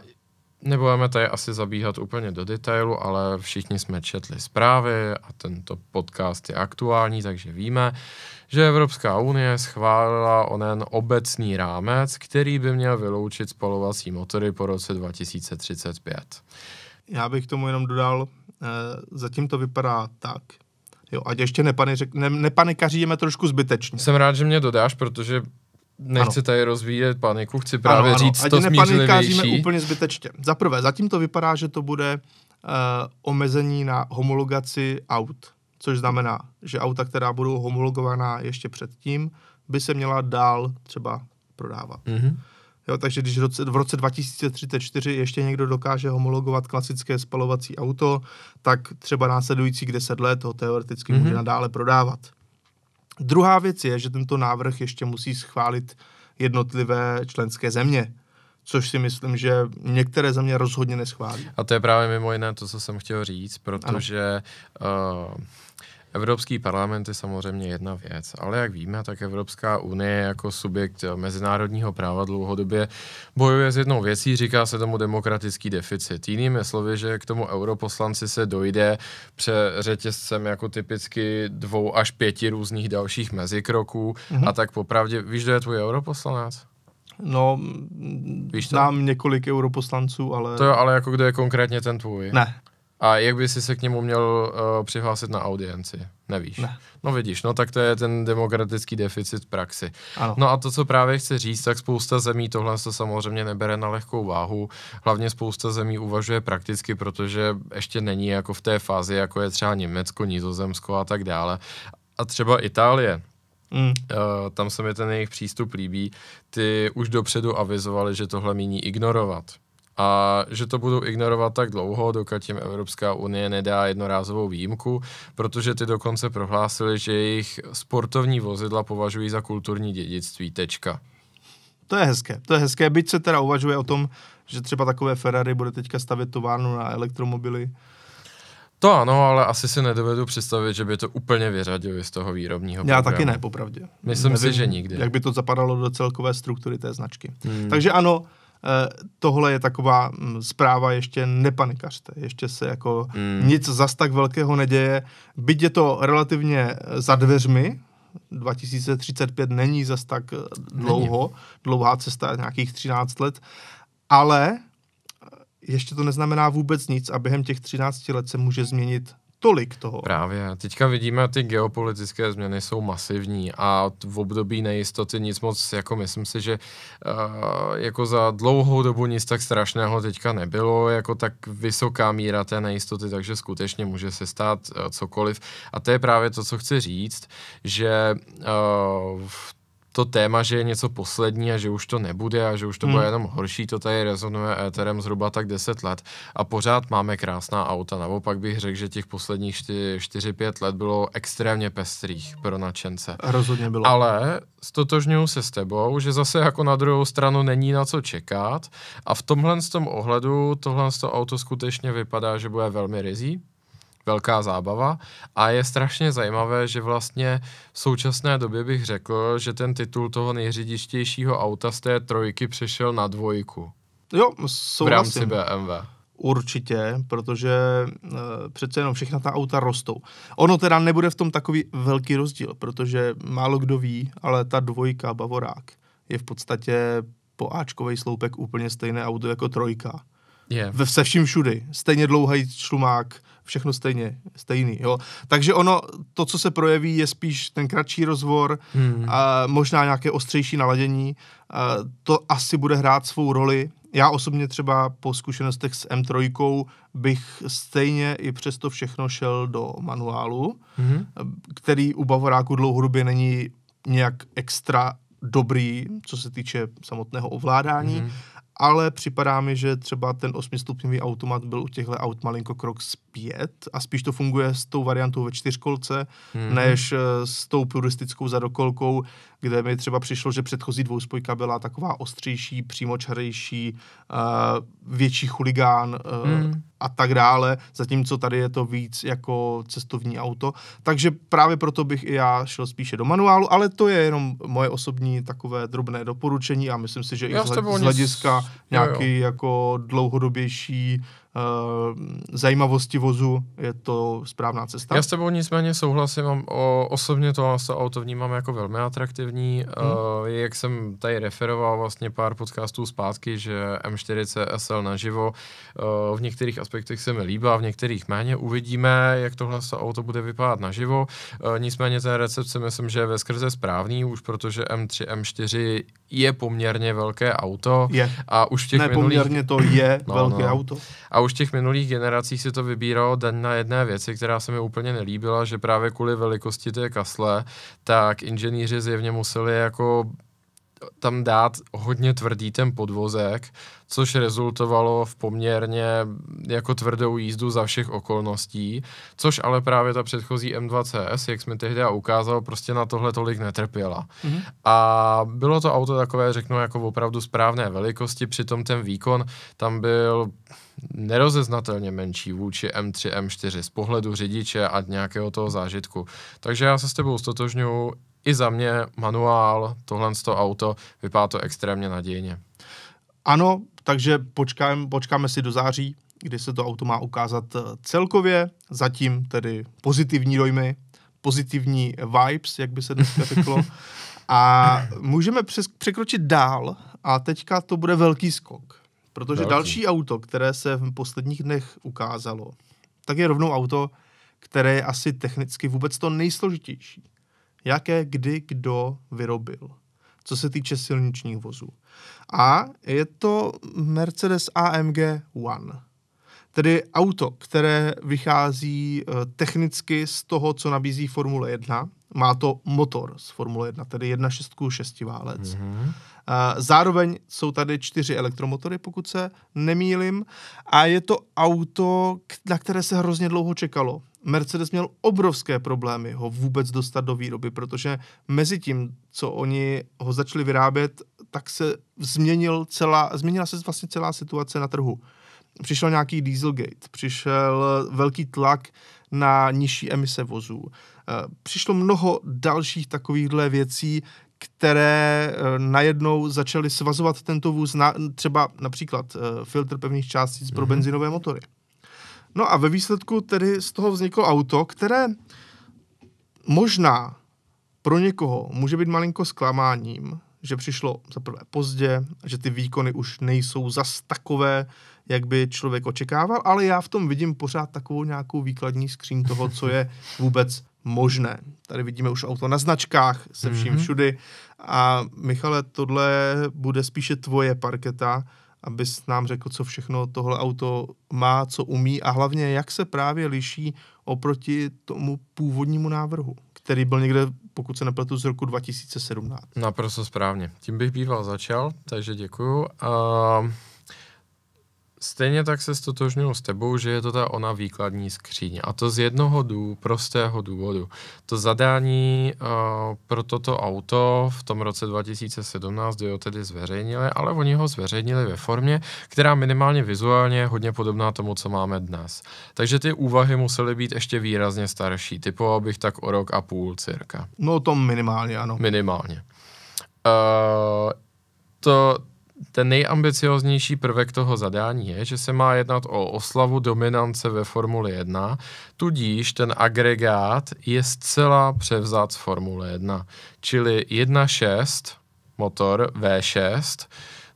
nebudeme tady asi zabíhat úplně do detailu, ale všichni jsme četli zprávy a tento podcast je aktuální, takže víme, že Evropská unie schválila onen obecný rámec, který by měl vyloučit spalovací motory po roce 2035. Já bych tomu jenom dodal, eh, zatím to vypadá tak, Jo, ať ještě nepanikaříme ne, trošku zbytečně. Jsem rád, že mě dodáš, protože Nechci ano. tady rozvíjet paniku, chci právě ano, ano. říct Ať to smířlivější. úplně zbytečně. Za prvé, zatím to vypadá, že to bude uh, omezení na homologaci aut, což znamená, že auta, která budou homologovaná ještě předtím, by se měla dál třeba prodávat. Mm-hmm. Jo, takže když v roce, v roce 2034 ještě někdo dokáže homologovat klasické spalovací auto, tak třeba následujících 10 let ho teoreticky mm-hmm. může nadále prodávat. Druhá věc je, že tento návrh ještě musí schválit jednotlivé členské země, což si myslím, že některé země rozhodně neschválí. A to je právě mimo jiné to, co jsem chtěl říct, protože uh, Evropský parlament je samozřejmě jedna věc, ale jak víme, tak Evropská unie jako subjekt mezinárodního práva dlouhodobě bojuje s jednou věcí, říká se tomu demokratický deficit. Jinými slovy, že k tomu europoslanci se dojde pře řetězcem jako typicky dvou až pěti různých dalších mezikroků mhm. a tak popravdě, víš, kdo je tvůj europoslanec? No, Víš to? nám několik europoslanců, ale... To jo, ale jako kdo je konkrétně ten tvůj? Ne, a jak by si se k němu měl uh, přihlásit na audienci? Nevíš. Ne. No vidíš, no tak to je ten demokratický deficit praxi. Ano. No a to, co právě chci říct, tak spousta zemí tohle se samozřejmě nebere na lehkou váhu. Hlavně spousta zemí uvažuje prakticky, protože ještě není jako v té fázi, jako je třeba Německo, Nizozemsko a tak dále. A třeba Itálie. Mm. Uh, tam se mi ten jejich přístup líbí. Ty už dopředu avizovali, že tohle míní ignorovat a že to budou ignorovat tak dlouho, dokud jim Evropská unie nedá jednorázovou výjimku, protože ty dokonce prohlásili, že jejich sportovní vozidla považují za kulturní dědictví. Tečka. To je hezké, to je hezké, byť se teda uvažuje o tom, že třeba takové Ferrari bude teďka stavět továrnu na elektromobily. To ano, ale asi si nedovedu představit, že by to úplně vyřadili z toho výrobního programu. Já taky ne, popravdě. Myslím Nevím, si, že nikdy. Jak by to zapadalo do celkové struktury té značky. Hmm. Takže ano, Eh, tohle je taková mm, zpráva, ještě nepanikařte, ještě se jako mm. nic zas tak velkého neděje, byť je to relativně eh, za dveřmi, 2035 není zas tak eh, dlouho, není. dlouhá cesta nějakých 13 let, ale ještě to neznamená vůbec nic a během těch 13 let se může změnit tolik toho. Právě. Teďka vidíme, ty geopolitické změny jsou masivní a v období nejistoty nic moc, jako myslím si, že uh, jako za dlouhou dobu nic tak strašného teďka nebylo, jako tak vysoká míra té nejistoty, takže skutečně může se stát uh, cokoliv. A to je právě to, co chci říct, že uh, to téma, že je něco poslední a že už to nebude a že už to hmm. bude jenom horší, to tady rezonuje éterem zhruba tak 10 let a pořád máme krásná auta. Naopak bych řekl, že těch posledních 4-5 let bylo extrémně pestrých pro nadšence. Rozhodně bylo. Ale stotožňuju se s tebou, že zase jako na druhou stranu není na co čekat a v tomhle z tom ohledu tohle z to auto skutečně vypadá, že bude velmi rizí, velká zábava a je strašně zajímavé, že vlastně v současné době bych řekl, že ten titul toho nejřidištějšího auta z té trojky přešel na dvojku. Jo, souhlasím. V rámci BMW. Určitě, protože e, přece jenom všechna ta auta rostou. Ono teda nebude v tom takový velký rozdíl, protože málo kdo ví, ale ta dvojka Bavorák je v podstatě po Ačkový sloupek úplně stejné auto jako trojka. Yeah. Ve, se vším všudy. Stejně dlouhý člumák, všechno stejně, stejný. Jo. Takže ono, to, co se projeví, je spíš ten kratší rozvor, hmm. a možná nějaké ostřejší naladění. A to asi bude hrát svou roli. Já osobně třeba po zkušenostech s M3 bych stejně i přesto všechno šel do manuálu, hmm. který u Bavoráku dlouhodobě není nějak extra dobrý, co se týče samotného ovládání, hmm ale připadá mi, že třeba ten osmistupňový stupňový automat byl u těchto aut malinko krok pět a spíš to funguje s tou variantou ve čtyřkolce, hmm. než eh, s tou puristickou zadokolkou, kde mi třeba přišlo, že předchozí dvouspojka byla taková ostřejší, přímočarejší, eh, větší chuligán hmm. a tak dále, zatímco tady je to víc jako cestovní auto. Takže právě proto bych i já šel spíše do manuálu, ale to je jenom moje osobní takové drobné doporučení a myslím si, že já i z hlediska nějaký jo, jo. jako dlouhodobější Eh, zajímavosti vozu je to správná cesta. Já s tebou nicméně souhlasím, o, osobně to, auto vnímám jako velmi atraktivní. Hmm. Uh, jak jsem tady referoval vlastně pár podcastů zpátky, že m 4 SL naživo uh, v některých aspektech se mi líbá, v některých méně. Uvidíme, jak tohle auto bude vypadat naživo. Uh, nicméně ten recept si myslím, že je ve skrze správný, už protože M3, M4 je poměrně velké auto. Je. A už v těch ne, minulých... poměrně to je no, velké no. auto. A už v těch minulých generacích se to vybíralo den na jedné věci, která se mi úplně nelíbila, že právě kvůli velikosti té kasle, tak inženýři zjevně museli jako tam dát hodně tvrdý ten podvozek, což rezultovalo v poměrně jako tvrdou jízdu za všech okolností, což ale právě ta předchozí M2CS, jak jsme tehdy ukázal, prostě na tohle tolik netrpěla. Mm-hmm. A bylo to auto takové, řeknu, jako opravdu správné velikosti, přitom ten výkon tam byl nerozeznatelně menší vůči M3, M4 z pohledu řidiče a nějakého toho zážitku. Takže já se s tebou stotožňuji, i za mě manuál, tohle z auto, vypadá to extrémně nadějně. Ano, takže počkáme, počkáme si do září, kdy se to auto má ukázat eh, celkově, zatím tedy pozitivní dojmy, pozitivní vibes, jak by se dneska řeklo. A můžeme přes, překročit dál a teďka to bude velký skok, protože velký. další auto, které se v posledních dnech ukázalo, tak je rovnou auto, které je asi technicky vůbec to nejsložitější. Jaké kdy kdo vyrobil co se týče silničních vozů. A je to Mercedes AMG One. Tedy auto, které vychází eh, technicky z toho, co nabízí Formule 1. Má to motor z Formule 1, tedy 1.6 šestiválec. Mm-hmm. Eh, zároveň jsou tady čtyři elektromotory, pokud se nemýlim. A je to auto, na které se hrozně dlouho čekalo. Mercedes měl obrovské problémy ho vůbec dostat do výroby, protože mezi tím, co oni ho začali vyrábět, tak se změnil celá, změnila se vlastně celá situace na trhu. Přišel nějaký Dieselgate, přišel velký tlak na nižší emise vozů. Eh, přišlo mnoho dalších takovýchhle věcí, které eh, najednou začaly svazovat tento vůz, na, třeba například eh, filtr pevných částic pro mm-hmm. benzinové motory. No a ve výsledku tedy z toho vzniklo auto, které možná pro někoho může být malinko zklamáním, že přišlo za prvé pozdě, že ty výkony už nejsou zas takové, jak by člověk očekával, ale já v tom vidím pořád takovou nějakou výkladní skříň toho, co je vůbec možné. Tady vidíme už auto na značkách se vším mhm. všudy. A Michale, tohle bude spíše tvoje parketa, abys nám řekl, co všechno tohle auto má, co umí a hlavně, jak se právě liší oproti tomu původnímu návrhu, který byl někde, pokud se nepletu, z roku 2017. Naprosto správně. Tím bych býval začal, takže děkuju. Uh... Stejně tak se stotožňuji s tebou, že je to ta ona výkladní skříň A to z jednoho dů, prostého důvodu. To zadání uh, pro toto auto v tom roce 2017 ho tedy zveřejnili, ale oni ho zveřejnili ve formě, která minimálně vizuálně je hodně podobná tomu, co máme dnes. Takže ty úvahy musely být ještě výrazně starší. Typoval bych tak o rok a půl cirka. No to minimálně, ano. Minimálně. Uh, to, ten nejambicioznější prvek toho zadání je, že se má jednat o oslavu dominance ve Formuli 1, tudíž ten agregát je zcela převzat z Formule 1, čili 1.6 motor V6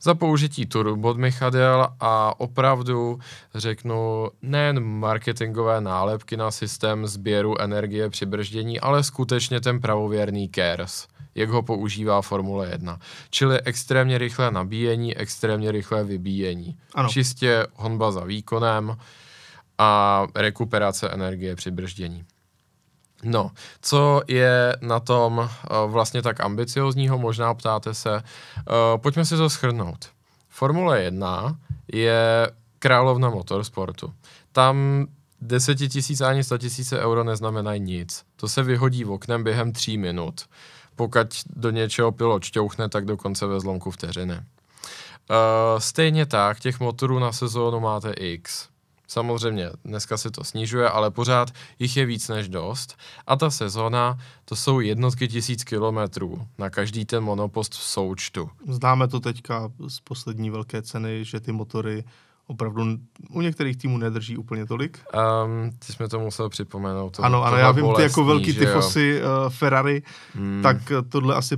za použití Michadel a opravdu řeknu nejen marketingové nálepky na systém sběru energie při brždění, ale skutečně ten pravověrný KERS jak ho používá Formule 1. Čili extrémně rychlé nabíjení, extrémně rychlé vybíjení. Ano. Čistě honba za výkonem a rekuperace energie při brždění. No, co je na tom uh, vlastně tak ambiciozního, možná ptáte se. Uh, pojďme si to schrnout. Formule 1 je královna motorsportu. Tam 10 tisíc ani 100 tisíce euro neznamenají nic. To se vyhodí v oknem během tří minut. Pokud do něčeho pilot čťouchne, tak dokonce ve zlomku vteřiny. Uh, stejně tak, těch motorů na sezónu máte X. Samozřejmě dneska se to snižuje, ale pořád jich je víc než dost. A ta sezóna, to jsou jednotky tisíc kilometrů na každý ten monopost v součtu. Známe to teďka z poslední velké ceny, že ty motory opravdu u některých týmů nedrží úplně tolik. Um, ty jsme to musel připomenout. To ano, ano, já vím, bolestný, ty jako velký tyfosy uh, Ferrari, hmm. tak eh, tohle asi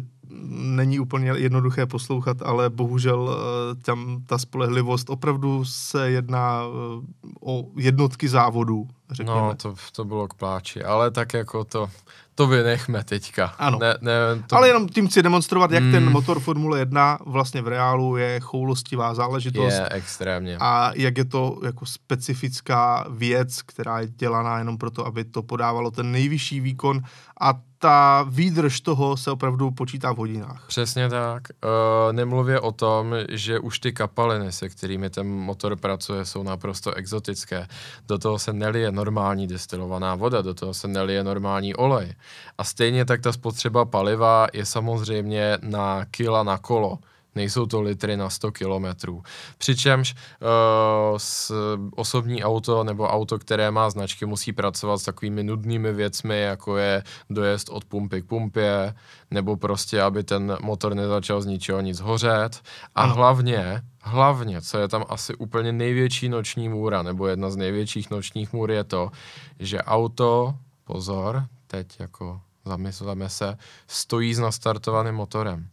není úplně jednoduché poslouchat, ale bohužel eh, tam ta spolehlivost opravdu se jedná eh, o jednotky závodů, řekněme. No, to, to bylo k pláči, ale tak jako to, to vynechme teďka. Ano. Ne, ne, to... Ale jenom tím chci demonstrovat, jak mm. ten hmm. motor Formule 1 vlastně v reálu je choulostivá záležitost. Je, extrémně. A jak je to jako specifická věc, která je dělaná jenom proto, aby to podávalo ten nejvyšší výkon a ta výdrž toho se opravdu počítá v hodinách. Přesně tak. E, nemluvě o tom, že už ty kapaliny, se kterými ten motor pracuje, jsou naprosto exotické. Do toho se nelije normální destilovaná voda, do toho se nelije normální olej. A stejně tak ta spotřeba paliva je samozřejmě na kila na kolo. Nejsou to litry na 100 kilometrů. Přičemž uh, s osobní auto nebo auto, které má značky, musí pracovat s takovými nudnými věcmi, jako je dojezd od pumpy k pumpě, nebo prostě, aby ten motor nezačal z ničeho nic hořet. A no. hlavně, hlavně, co je tam asi úplně největší noční můra, nebo jedna z největších nočních můr je to, že auto, pozor, teď jako zamysleme se, stojí s nastartovaným motorem.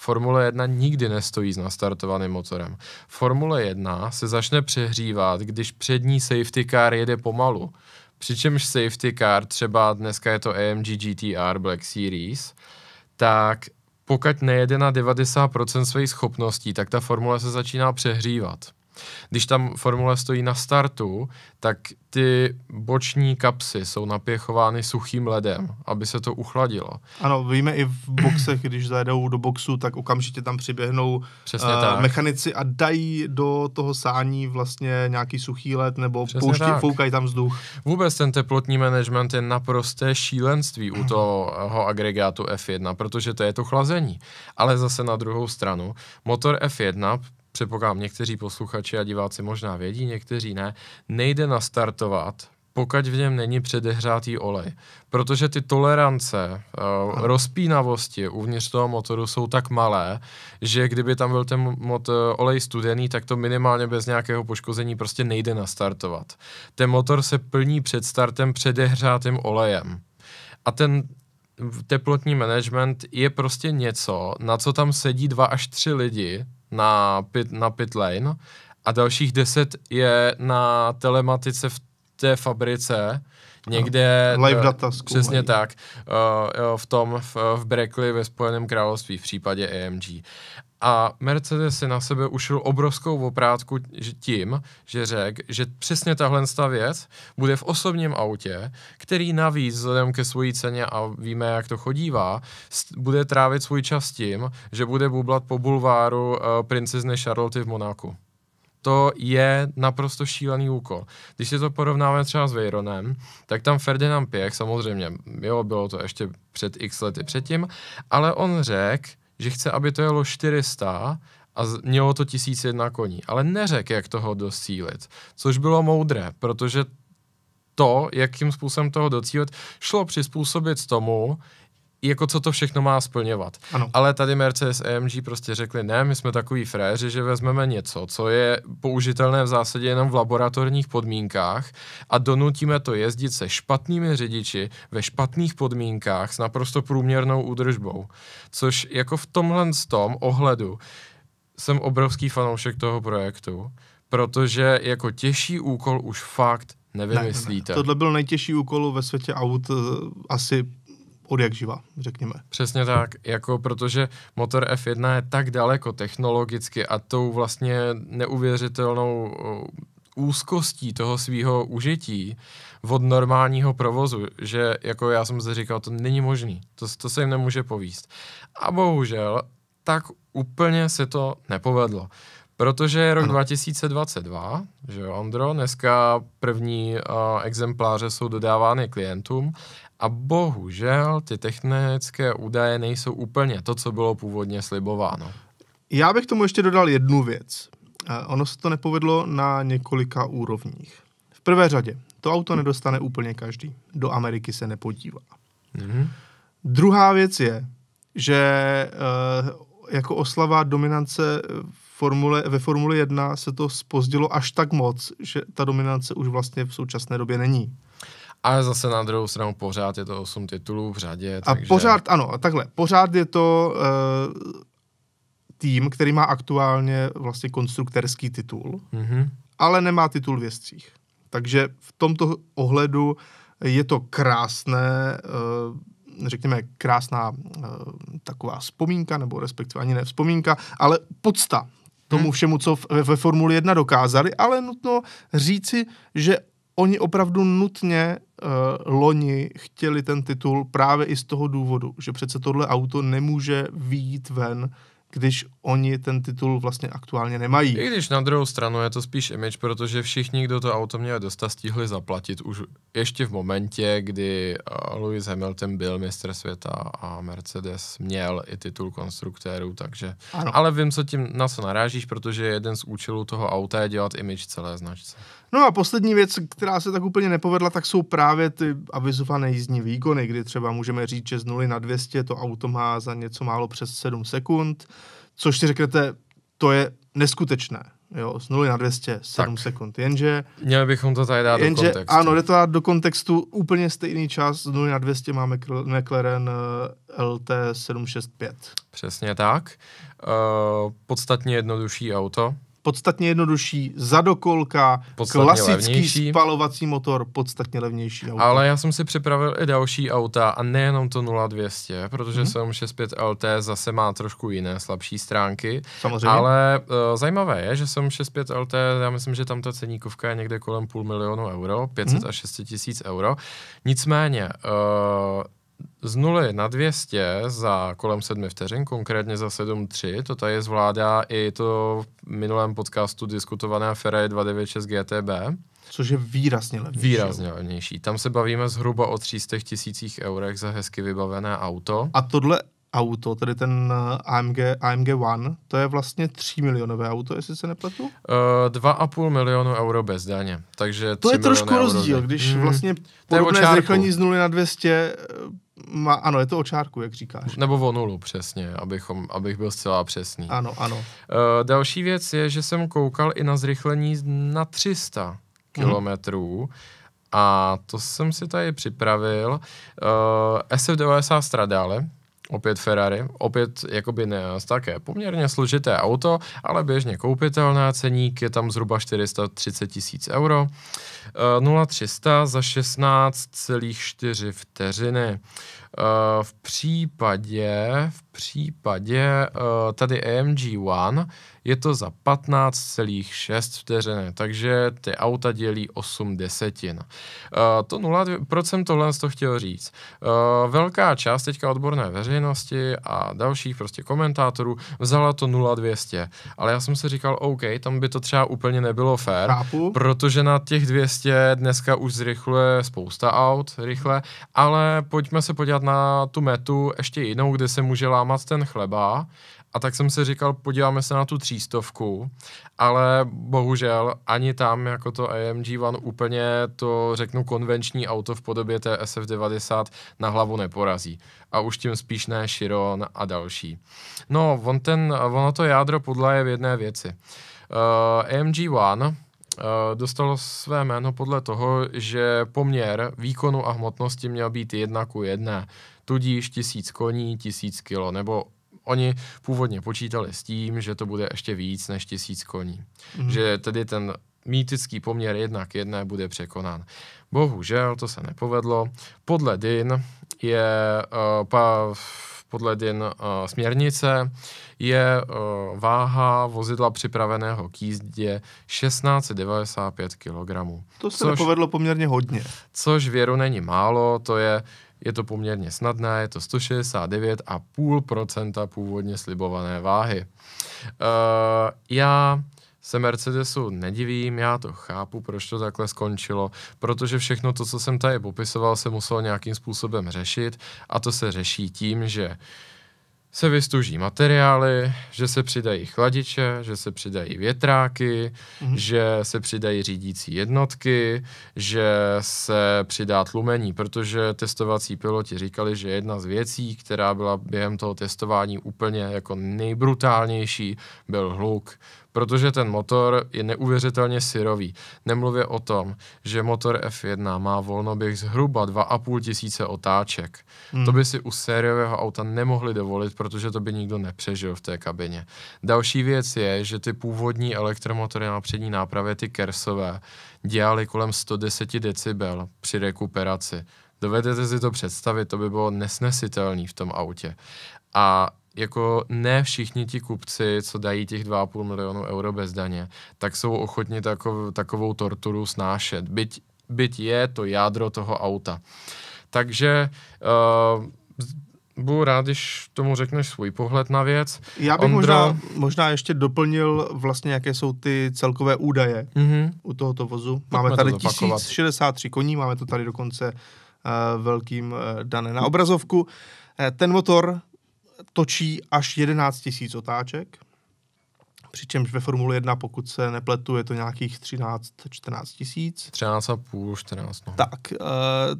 Formule 1 nikdy nestojí s nastartovaným motorem. Formule 1 se začne přehřívat, když přední safety car jede pomalu. Přičemž safety car, třeba dneska je to AMG GTR Black Series, tak pokud nejede na 90% svých schopností, tak ta formule se začíná přehřívat. Když tam formule stojí na startu, tak ty boční kapsy jsou napěchovány suchým ledem, aby se to uchladilo. Ano, víme i v boxech, když zajedou do boxu, tak okamžitě tam přiběhnou Přesně uh, tak. mechanici a dají do toho sání vlastně nějaký suchý led nebo pouští, tak. foukají tam vzduch. Vůbec ten teplotní management je naprosté šílenství u toho agregátu F1, protože to je to chlazení. Ale zase na druhou stranu, motor F1 předpokládám, někteří posluchači a diváci možná vědí, někteří ne, nejde nastartovat, pokud v něm není předehřátý olej. Protože ty tolerance uh, rozpínavosti uvnitř toho motoru jsou tak malé, že kdyby tam byl ten mot, uh, olej studený, tak to minimálně bez nějakého poškození prostě nejde nastartovat. Ten motor se plní před startem předehřátým olejem. A ten teplotní management je prostě něco, na co tam sedí dva až tři lidi na pit, na pit lane a dalších deset je na telematice v té fabrice, někde... No, live data eh, zkoumají. Přesně tak, eh, v tom, v, v ve Spojeném království v případě AMG. A Mercedes si na sebe ušil obrovskou oprátku tím, že řekl, že přesně tahle věc bude v osobním autě, který navíc vzhledem ke své ceně a víme, jak to chodívá, bude trávit svůj čas tím, že bude bublat po bulváru uh, princezny Charlotte v Monáku. To je naprosto šílený úkol. Když si to porovnáme třeba s Veyronem, tak tam Ferdinand Pěch, samozřejmě, jo, bylo to ještě před x lety předtím, ale on řekl, že chce, aby to jelo 400 a mělo to 1001 koní, ale neřek, jak toho dosílit, což bylo moudré, protože to, jakým způsobem toho docílit, šlo přizpůsobit tomu, jako co to všechno má splňovat. Ano. Ale tady Mercedes AMG prostě řekli, ne, my jsme takový fréři, že vezmeme něco, co je použitelné v zásadě jenom v laboratorních podmínkách a donutíme to jezdit se špatnými řidiči ve špatných podmínkách s naprosto průměrnou údržbou. Což jako v tomhle z tom ohledu jsem obrovský fanoušek toho projektu, protože jako těžší úkol už fakt nevymyslíte. Ne, ne, ne. Tohle byl nejtěžší úkol ve světě aut eh, asi od jak živa, řekněme. Přesně tak, jako protože motor F1 je tak daleko technologicky a tou vlastně neuvěřitelnou uh, úzkostí toho svého užití od normálního provozu, že jako já jsem se říkal, to není možný, to, to se jim nemůže povíst. A bohužel tak úplně se to nepovedlo. Protože je rok ano. 2022, že jo, Ondro, dneska první uh, exempláře jsou dodávány klientům a bohužel ty technické údaje nejsou úplně to, co bylo původně slibováno. Já bych tomu ještě dodal jednu věc. Eh, ono se to nepovedlo na několika úrovních. V prvé řadě, to auto nedostane úplně každý. Do Ameriky se nepodívá. Mm-hmm. Druhá věc je, že eh, jako oslava dominance formule, ve Formule 1 se to spozdilo až tak moc, že ta dominance už vlastně v současné době není. Ale zase na druhou stranu pořád je to 8 titulů v řadě. A takže... pořád, ano, takhle, pořád je to uh, tým, který má aktuálně vlastně konstruktorský titul, mm-hmm. ale nemá titul věstřích. Takže v tomto ohledu je to krásné, uh, řekněme, krásná uh, taková vzpomínka, nebo respektive ani ne vzpomínka, ale podsta mhm. tomu všemu, co ve, ve Formuli 1 dokázali, ale nutno říci, že oni opravdu nutně uh, loni chtěli ten titul právě i z toho důvodu, že přece tohle auto nemůže výjít ven, když oni ten titul vlastně aktuálně nemají. I když na druhou stranu je to spíš image, protože všichni, kdo to auto měli dostat, stihli zaplatit už ještě v momentě, kdy eh, Lewis Hamilton byl mistr světa a Mercedes měl i titul konstruktérů, takže... Ano. Ale vím, co tím, na co narážíš, protože jeden z účelů toho auta je dělat image celé značce. No a poslední věc, která se tak úplně nepovedla, tak jsou právě ty avizované jízdní výkony, kdy třeba můžeme říct, že z 0 na 200 to auto má za něco málo přes 7 sekund, což si řeknete, to je neskutečné. Jo, z 0 na 200, 7 tak. sekund, jenže... Měli bychom to tady dát jenže, do kontextu. Ano, jde to dát do kontextu, úplně stejný čas, z 0 na 200 máme McLaren eh, LT765. Přesně tak. Uh, podstatně jednodušší auto, podstatně jednodušší, zadokolka, podstatně klasický levnější. spalovací motor, podstatně levnější auto. Ale já jsem si připravil i další auta a nejenom to 0200, protože hmm. 765 LT zase má trošku jiné slabší stránky. Samozřejmě. Ale uh, zajímavé je, že 765 LT, já myslím, že tam ta ceníkovka je někde kolem půl milionu euro, 500 hmm. až 600 tisíc euro. Nicméně, uh, z 0 na 200 za kolem 7 vteřin, konkrétně za 7.3, to tady zvládá i to v minulém podcastu diskutované Ferrari 296 GTB. Což je výrazně levnější. Výrazně levnější. Tam se bavíme zhruba o 300 tisících eurech za hezky vybavené auto. A tohle auto, tedy ten eh, AMG, AMG One, to je vlastně 3 milionové auto, jestli se nepletu? Uh, eh, 2,5 milionu euro bez daně, takže To je trošku rozdíl, euro. když hmm. vlastně podobné zrychlení z 0 na 200 eh, má, ano, je to o čárku, jak říkáš. Nebo o nulu, přesně, abychom, abych byl zcela přesný. Ano, ano. Uh, další věc je, že jsem koukal i na zrychlení na 300 mhm. kilometrů, hmm. A to jsem si tady připravil. Uh, SF90 Stradale, opět Ferrari, opět jakoby ne, také. Poměrně složité auto, ale běžně koupitelná ceník, je tam zhruba 430 tisíc euro. 0,300 eh, za 16,4 vteřiny. Eh, v případě, v případě eh, tady AMG One je to za 15,6 vteřiny, takže ty auta dělí 8 desetin. Uh, to 0, proč jsem tohle to chtěl říct? Uh, velká část teďka odborné veřejnosti a dalších prostě komentátorů vzala to 0,200, ale já jsem si říkal, OK, tam by to třeba úplně nebylo fér, Chápu. protože na těch 200 dneska už zrychluje spousta aut rychle, ale pojďme se podívat na tu metu ještě jinou, kde se může lámat ten chleba a tak jsem si říkal, podíváme se na tu třístovku, ale bohužel ani tam jako to AMG One úplně to, řeknu, konvenční auto v podobě té SF90 na hlavu neporazí. A už tím spíš ne Chiron a další. No, on ten, ono to jádro podle je v jedné věci. Uh, eh, AMG One eh, dostalo své jméno podle toho, že poměr výkonu a hmotnosti měl být jedna ku jedné, tudíž tisíc koní, tisíc kilo, nebo oni původně počítali s tím, že to bude ještě víc než tisíc koní. Mm. Že tedy ten mýtický poměr jedna k jedné bude překonán. Bohužel to se nepovedlo. Podle DIN je uh, pa, podle DIN uh, směrnice je uh, váha vozidla připraveného k jízdě 1695 kg. To se což, nepovedlo poměrně hodně. Což věru není málo, to je je to poměrně snadné, je to 169,5% původně slibované váhy. Uh, já se Mercedesu nedivím, já to chápu, proč to takhle skončilo, protože všechno to, co jsem tady popisoval, se muselo nějakým způsobem řešit a to se řeší tím, že uh, se vystuží materiály, že se přidají chladiče, že se přidají větráky, mm-hmm. že se přidají řídící jednotky, že se přidá tlumení, protože testovací piloti říkali, že jedna z věcí, která byla během toho testování úplně jako nejbrutálnější, byl hluk, protože ten motor je neuvěřitelně syrový. Nemluvě o tom, že motor F1 má volnoběh zhruba 2,5 tisíce otáček. Hmm. To by si u sériového auta nemohli dovolit, protože to by nikdo nepřežil v té kabině. Další věc je, že ty původní elektromotory na přední nápravě, ty Kersové, dělali kolem 110 decibel při rekuperaci. Dovedete si to představit, to by bylo nesnesitelné v tom autě. A jako ne všichni ti kupci, co dají těch 2,5 milionu euro bez daně, tak jsou ochotni takov, takovou torturu snášet. Byť, byť je to jádro toho auta. Takže uh, budu rád, když tomu řekneš svůj pohled na věc. Já bych Ondra... možná, možná ještě doplnil vlastně, jaké jsou ty celkové údaje mm-hmm. u tohoto vozu. Máme tady 1063 koní, máme to tady dokonce uh, velkým uh, dané na obrazovku. Uh, ten motor točí až 11 000 otáček, přičemž ve Formule 1, pokud se nepletu, je to nějakých 13-14 tisíc. 13,5-14, 14, no. Tak, e,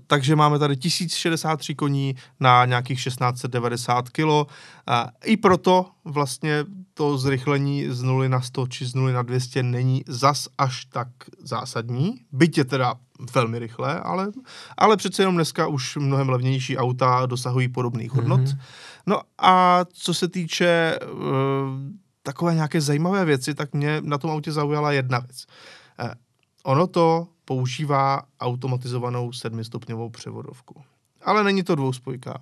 takže máme tady 1063 koní na nějakých 1690 kilo. E, I proto vlastně to zrychlení z 0 na 100 či z 0 na 200 není zas až tak zásadní, byť je teda velmi rychlé, ale, ale přece jenom dneska už mnohem levnější auta dosahují podobných hodnot. Mm-hmm. No a co se týče uh, takové nějaké zajímavé věci, tak mě na tom autě zaujala jedna věc. Uh, ono to používá automatizovanou sedmistupňovou převodovku. Ale není to dvouspojka.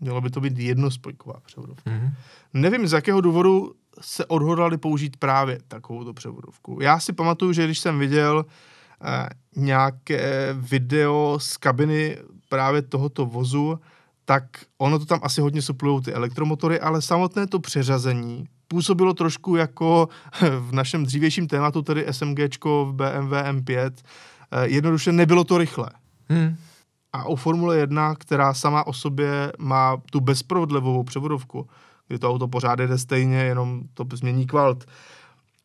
Mělo by to být jednospojková převodovka. Mm-hmm. Nevím, z jakého důvodu se odhodlali použít právě takovou převodovku. Já si pamatuju, že když jsem viděl eh, nějaké video z kabiny právě tohoto vozu, tak ono to tam asi hodně suplují ty elektromotory, ale samotné to přeřazení působilo trošku jako v našem dřívějším tématu, tedy SMGčko v BMW M5. Eh, jednoduše nebylo to rychle. Hmm. A u Formule 1, která sama o sobě má tu bezprovodlevou převodovku, kdy to auto pořád jede stejně, jenom to změní kvalt,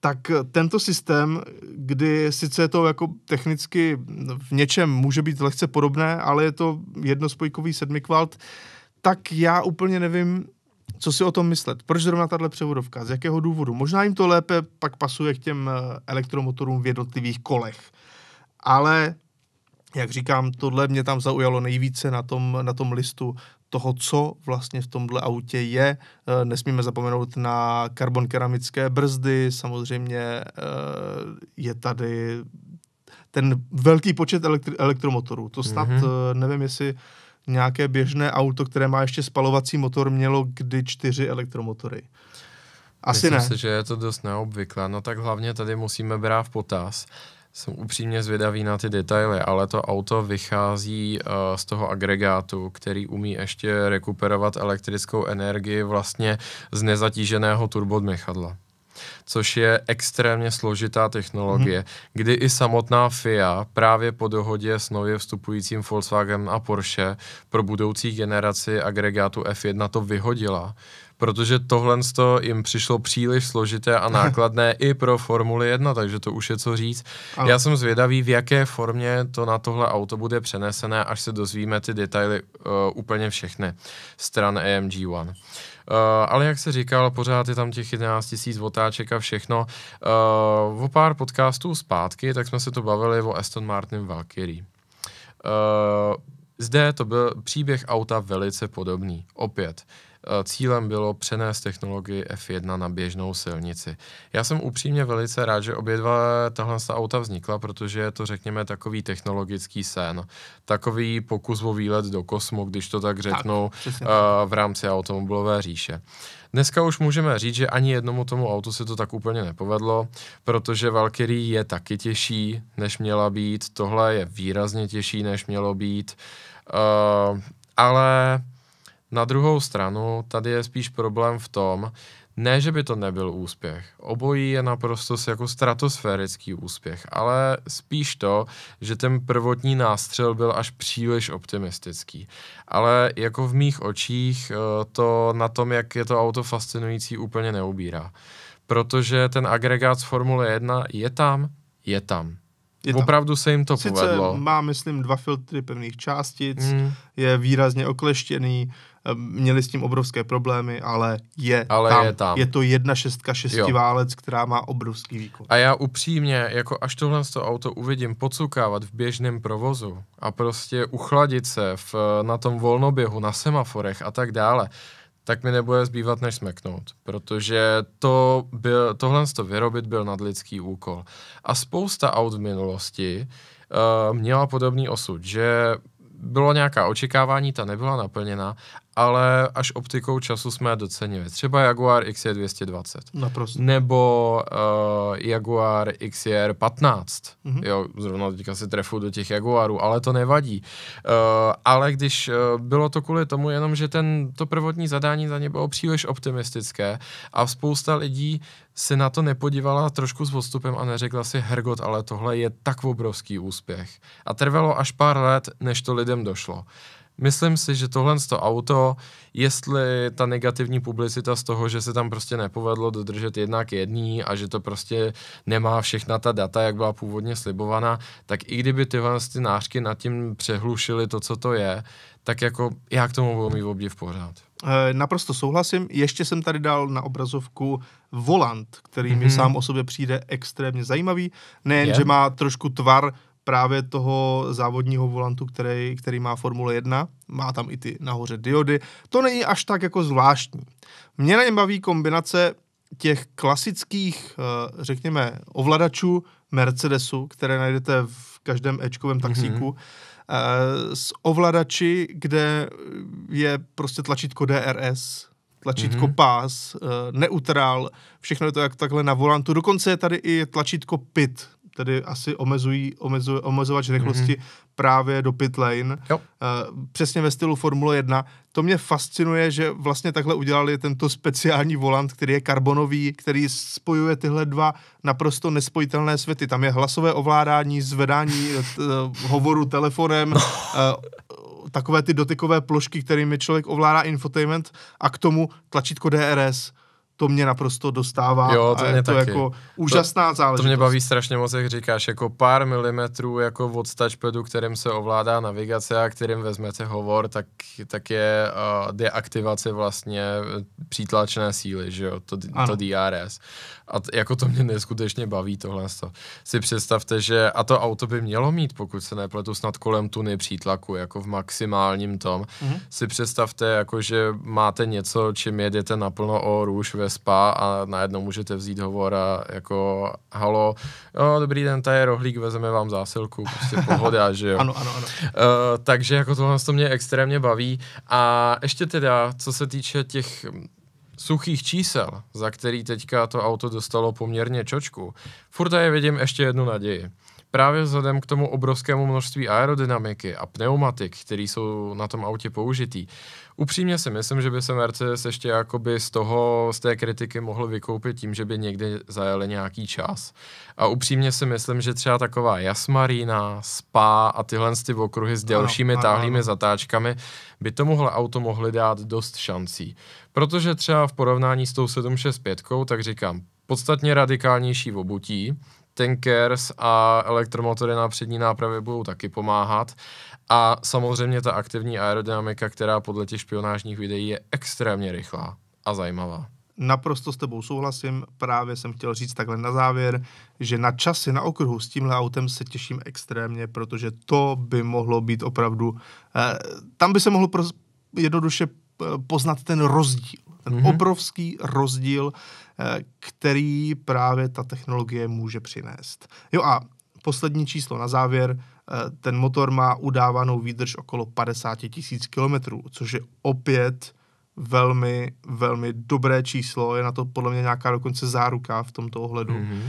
tak eh, tento systém, kdy sice to jako technicky v něčem může být lehce podobné, ale je to jednospojkový sedmikvalt, tak já úplně nevím, co si o tom myslet. Proč zrovna tahle převodovka? Z jakého důvodu? Možná jim to lépe pak pasuje k těm eh, elektromotorům v jednotlivých kolech. Ale jak říkám, tohle mě tam zaujalo nejvíce na tom, na tom listu toho, co vlastně v tomhle autě je. Eh, nesmíme zapomenout na karbon keramické brzdy, samozřejmě eh, je tady ten velký počet elektri- elektromotorů. To snad, mm-hmm. nevím, jestli nějaké běžné auto, které má ještě spalovací motor, mělo kdy čtyři elektromotory. Asi Myslím ne. si, že je to dost neobvyklé. No tak hlavně tady musíme brát v potaz, jsem upřímně zvědavý na ty detaily, ale to auto vychází uh, z toho agregátu, který umí ještě rekuperovat elektrickou energii vlastně z nezatíženého turbodmechadla což je extrémně složitá technologie, mm-hmm. kdy i samotná FIA právě po dohodě s nově vstupujícím Volkswagenem a Porsche pro budoucí generaci agregátu F1 to vyhodila, protože tohle jim přišlo příliš složité a nákladné i pro Formuli 1, takže to už je co říct. Ale. Já jsem zvědavý, v jaké formě to na tohle auto bude přenesené, až se dozvíme ty detaily uh, úplně všechny stran AMG One. Uh, ale jak se říkal, pořád je tam těch 11 tisíc otáček a všechno. Uh, o pár podcastů zpátky, tak jsme se to bavili o Aston Martin Valkyrie. Uh, zde to byl příběh auta velice podobný. Opět, Eh, cílem bylo přenést technologii F1 na běžnou silnici. Já jsem upřímně velice rád, že obě dva tahle auta vznikla, protože je to, řekněme, takový technologický sen. Takový pokus o výlet do kosmu, když to tak řeknou, eh, tak, v rámci automobilové říše. Dneska už můžeme říct, že ani jednomu tomu autu se to tak úplně nepovedlo, protože Valkyrie je taky těžší, než měla být. Tohle je výrazně těžší, než mělo být. Uh, ale na druhou stranu, tady je spíš problém v tom, ne, že by to nebyl úspěch. Obojí je naprosto jako stratosférický úspěch, ale spíš to, že ten prvotní nástřel byl až příliš optimistický. Ale jako v mých očích eh, to na tom, jak je to auto fascinující, úplně neubírá. Protože ten agregát z Formule 1 je tam, je tam. Je tam. se jim to Sice povedlo. má, myslím, dva filtry pevných částic, mm. je výrazně okleštěný, Ehm, měli s tím obrovské problémy, ale je, ale tam. je tam. Je to jedna šestka šestiválec, jo. která má obrovský výkon. A já upřímně, jako až tohle toho auto uvidím pocukávat v běžném provozu a prostě uchladit se v, na tom volnoběhu, na semaforech a tak dále, tak mi nebude zbývat, než smeknout, protože to byl, tohle toho vyrobit byl nadlidský úkol. A spousta aut v minulosti uh, měla podobný osud, že bylo nějaká očekávání, ta nebyla naplněna ale až optikou času jsme je docenili. Třeba Jaguar XJ 220. E Naprosto. Nebo uh, Jaguar XR 15. Mm-hmm. Jo, zrovna teďka si trefu do těch Jaguarů, ale to nevadí. Uh, ale když uh, bylo to kvůli tomu jenom, že ten, to prvotní zadání za ně bylo příliš optimistické a spousta lidí se na to nepodívala trošku s odstupem a neřekla si hergot, ale tohle je tak obrovský úspěch. A trvalo až pár let, než to lidem došlo. Myslím si, že tohle z to auto, jestli ta negativní publicita z toho, že se tam prostě nepovedlo dodržet jednak jedný a že to prostě nemá všechna ta data, jak byla původně slibovaná, tak i kdyby tyhle ty nářky nad tím přehlušily to, co to je, tak jako já k tomu budu mít obdiv pořád. E, naprosto souhlasím. Ještě jsem tady dal na obrazovku volant, který mm-hmm. mi mhm. sám o sobě přijde extrémně zajímavý. Nejen, yeah. že má trošku tvar právě toho závodního volantu, který, který má Formule 1. Má tam i ty nahoře diody. To není až tak jako zvláštní. Mě na něm baví kombinace těch klasických, eh, řekněme, ovladačů Mercedesu, které najdete v každém Ečkovém mhm. taxíku, mm-hmm. s ovladači, kde je prostě tlačítko DRS, tlačítko mm-hmm. pás, eh, neutrál, všechno je to jak takhle na volantu. Dokonce je tady i tlačítko pit, tedy asi omezují, omezu, omezovač rychlosti mm-hmm. právě do pit lane. Jo. Uh, přesně ve stylu Formule 1. To mě fascinuje, že vlastně takhle udělali tento speciální volant, který je karbonový, který spojuje tyhle dva naprosto nespojitelné světy. Tam je hlasové ovládání, zvedání eh, t, eh, hovoru telefonem, uh, takové ty dotykové plošky, kterými člověk ovládá infotainment a k tomu tlačítko DRS to mě naprosto dostává jo, to a je to jako úžasná to, záležitost. To mě baví strašně moc, jak říkáš, jako pár milimetrů jako od touchpadu, kterým se ovládá navigace a kterým vezmete hovor, tak, tak je uh, eh, deaktivace vlastně eh, přítlačné síly, že jo, to, to DRS. A t, jako to mě neskutečně baví tohle. Si představte, že a to auto by mělo mít, pokud se nepletu, snad kolem tuny přítlaku, jako v maximálním tom. Mhm. Si představte, jako že máte něco, čím jedete naplno o růž ve spa a najednou můžete vzít hovor a jako halo, no, dobrý den, tady je rohlík, vezeme vám zásilku, prostě pohoda, že jo. ano, ano, ano. Uh, takže jako tohle to mě extrémně baví a ještě teda, co se týče těch suchých čísel, za který teďka to auto dostalo poměrně čočku, furt tady vidím ještě jednu naději právě vzhledem k tomu obrovskému množství aerodynamiky a pneumatik, které jsou na tom autě použitý, upřímně si myslím, že by se Mercedes ještě jakoby z toho, z té kritiky mohl vykoupit tím, že by někdy zajeli nějaký čas. A upřímně si myslím, že třeba taková Jasmarína, Spa a tyhle ty okruhy s delšími táhlými zatáčkami by tomuhle auto mohly dát dost šancí. Protože třeba v porovnání s tou 765, tak říkám, podstatně radikálnější v obutí, tankers a elektromotory na přední nápravě budou taky pomáhat. A samozřejmě ta aktivní aerodynamika, která podle těch špionážních videí je extrémně rychlá a zajímavá. Naprosto s tebou souhlasím, právě jsem chtěl říct takhle na závěr, že na časy na okruhu s tímhle autem se těším extrémně, protože to by mohlo být opravdu, eh, tam by se mohlo pro, jednoduše eh, poznat ten rozdíl, ten mm-hmm. obrovský rozdíl eh, Eh, který právě ta technologie může přinést. Jo a poslední číslo na závěr, eh, ten motor má udávanou výdrž okolo 50 tisíc kilometrů, což je opět velmi, velmi dobré číslo, je na to podle mě nějaká dokonce záruka v tomto ohledu. Mm-hmm.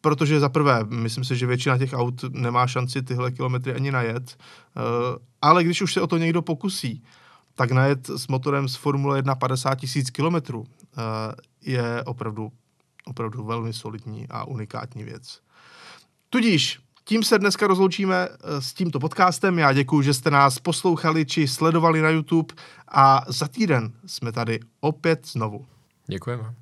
protože za prvé, myslím si, že většina těch aut nemá šanci tyhle kilometry ani najet, ale když už se o to někdo pokusí, tak najet s motorem z Formule 1 50 tisíc kilometrů, Eh, je opravdu, opravdu velmi solidní a unikátní věc. Tudíž tím se dneska rozloučíme eh, s tímto podcastem. Já děkuji, že jste nás poslouchali či sledovali na YouTube a za týden jsme tady opět znovu. Děkujeme.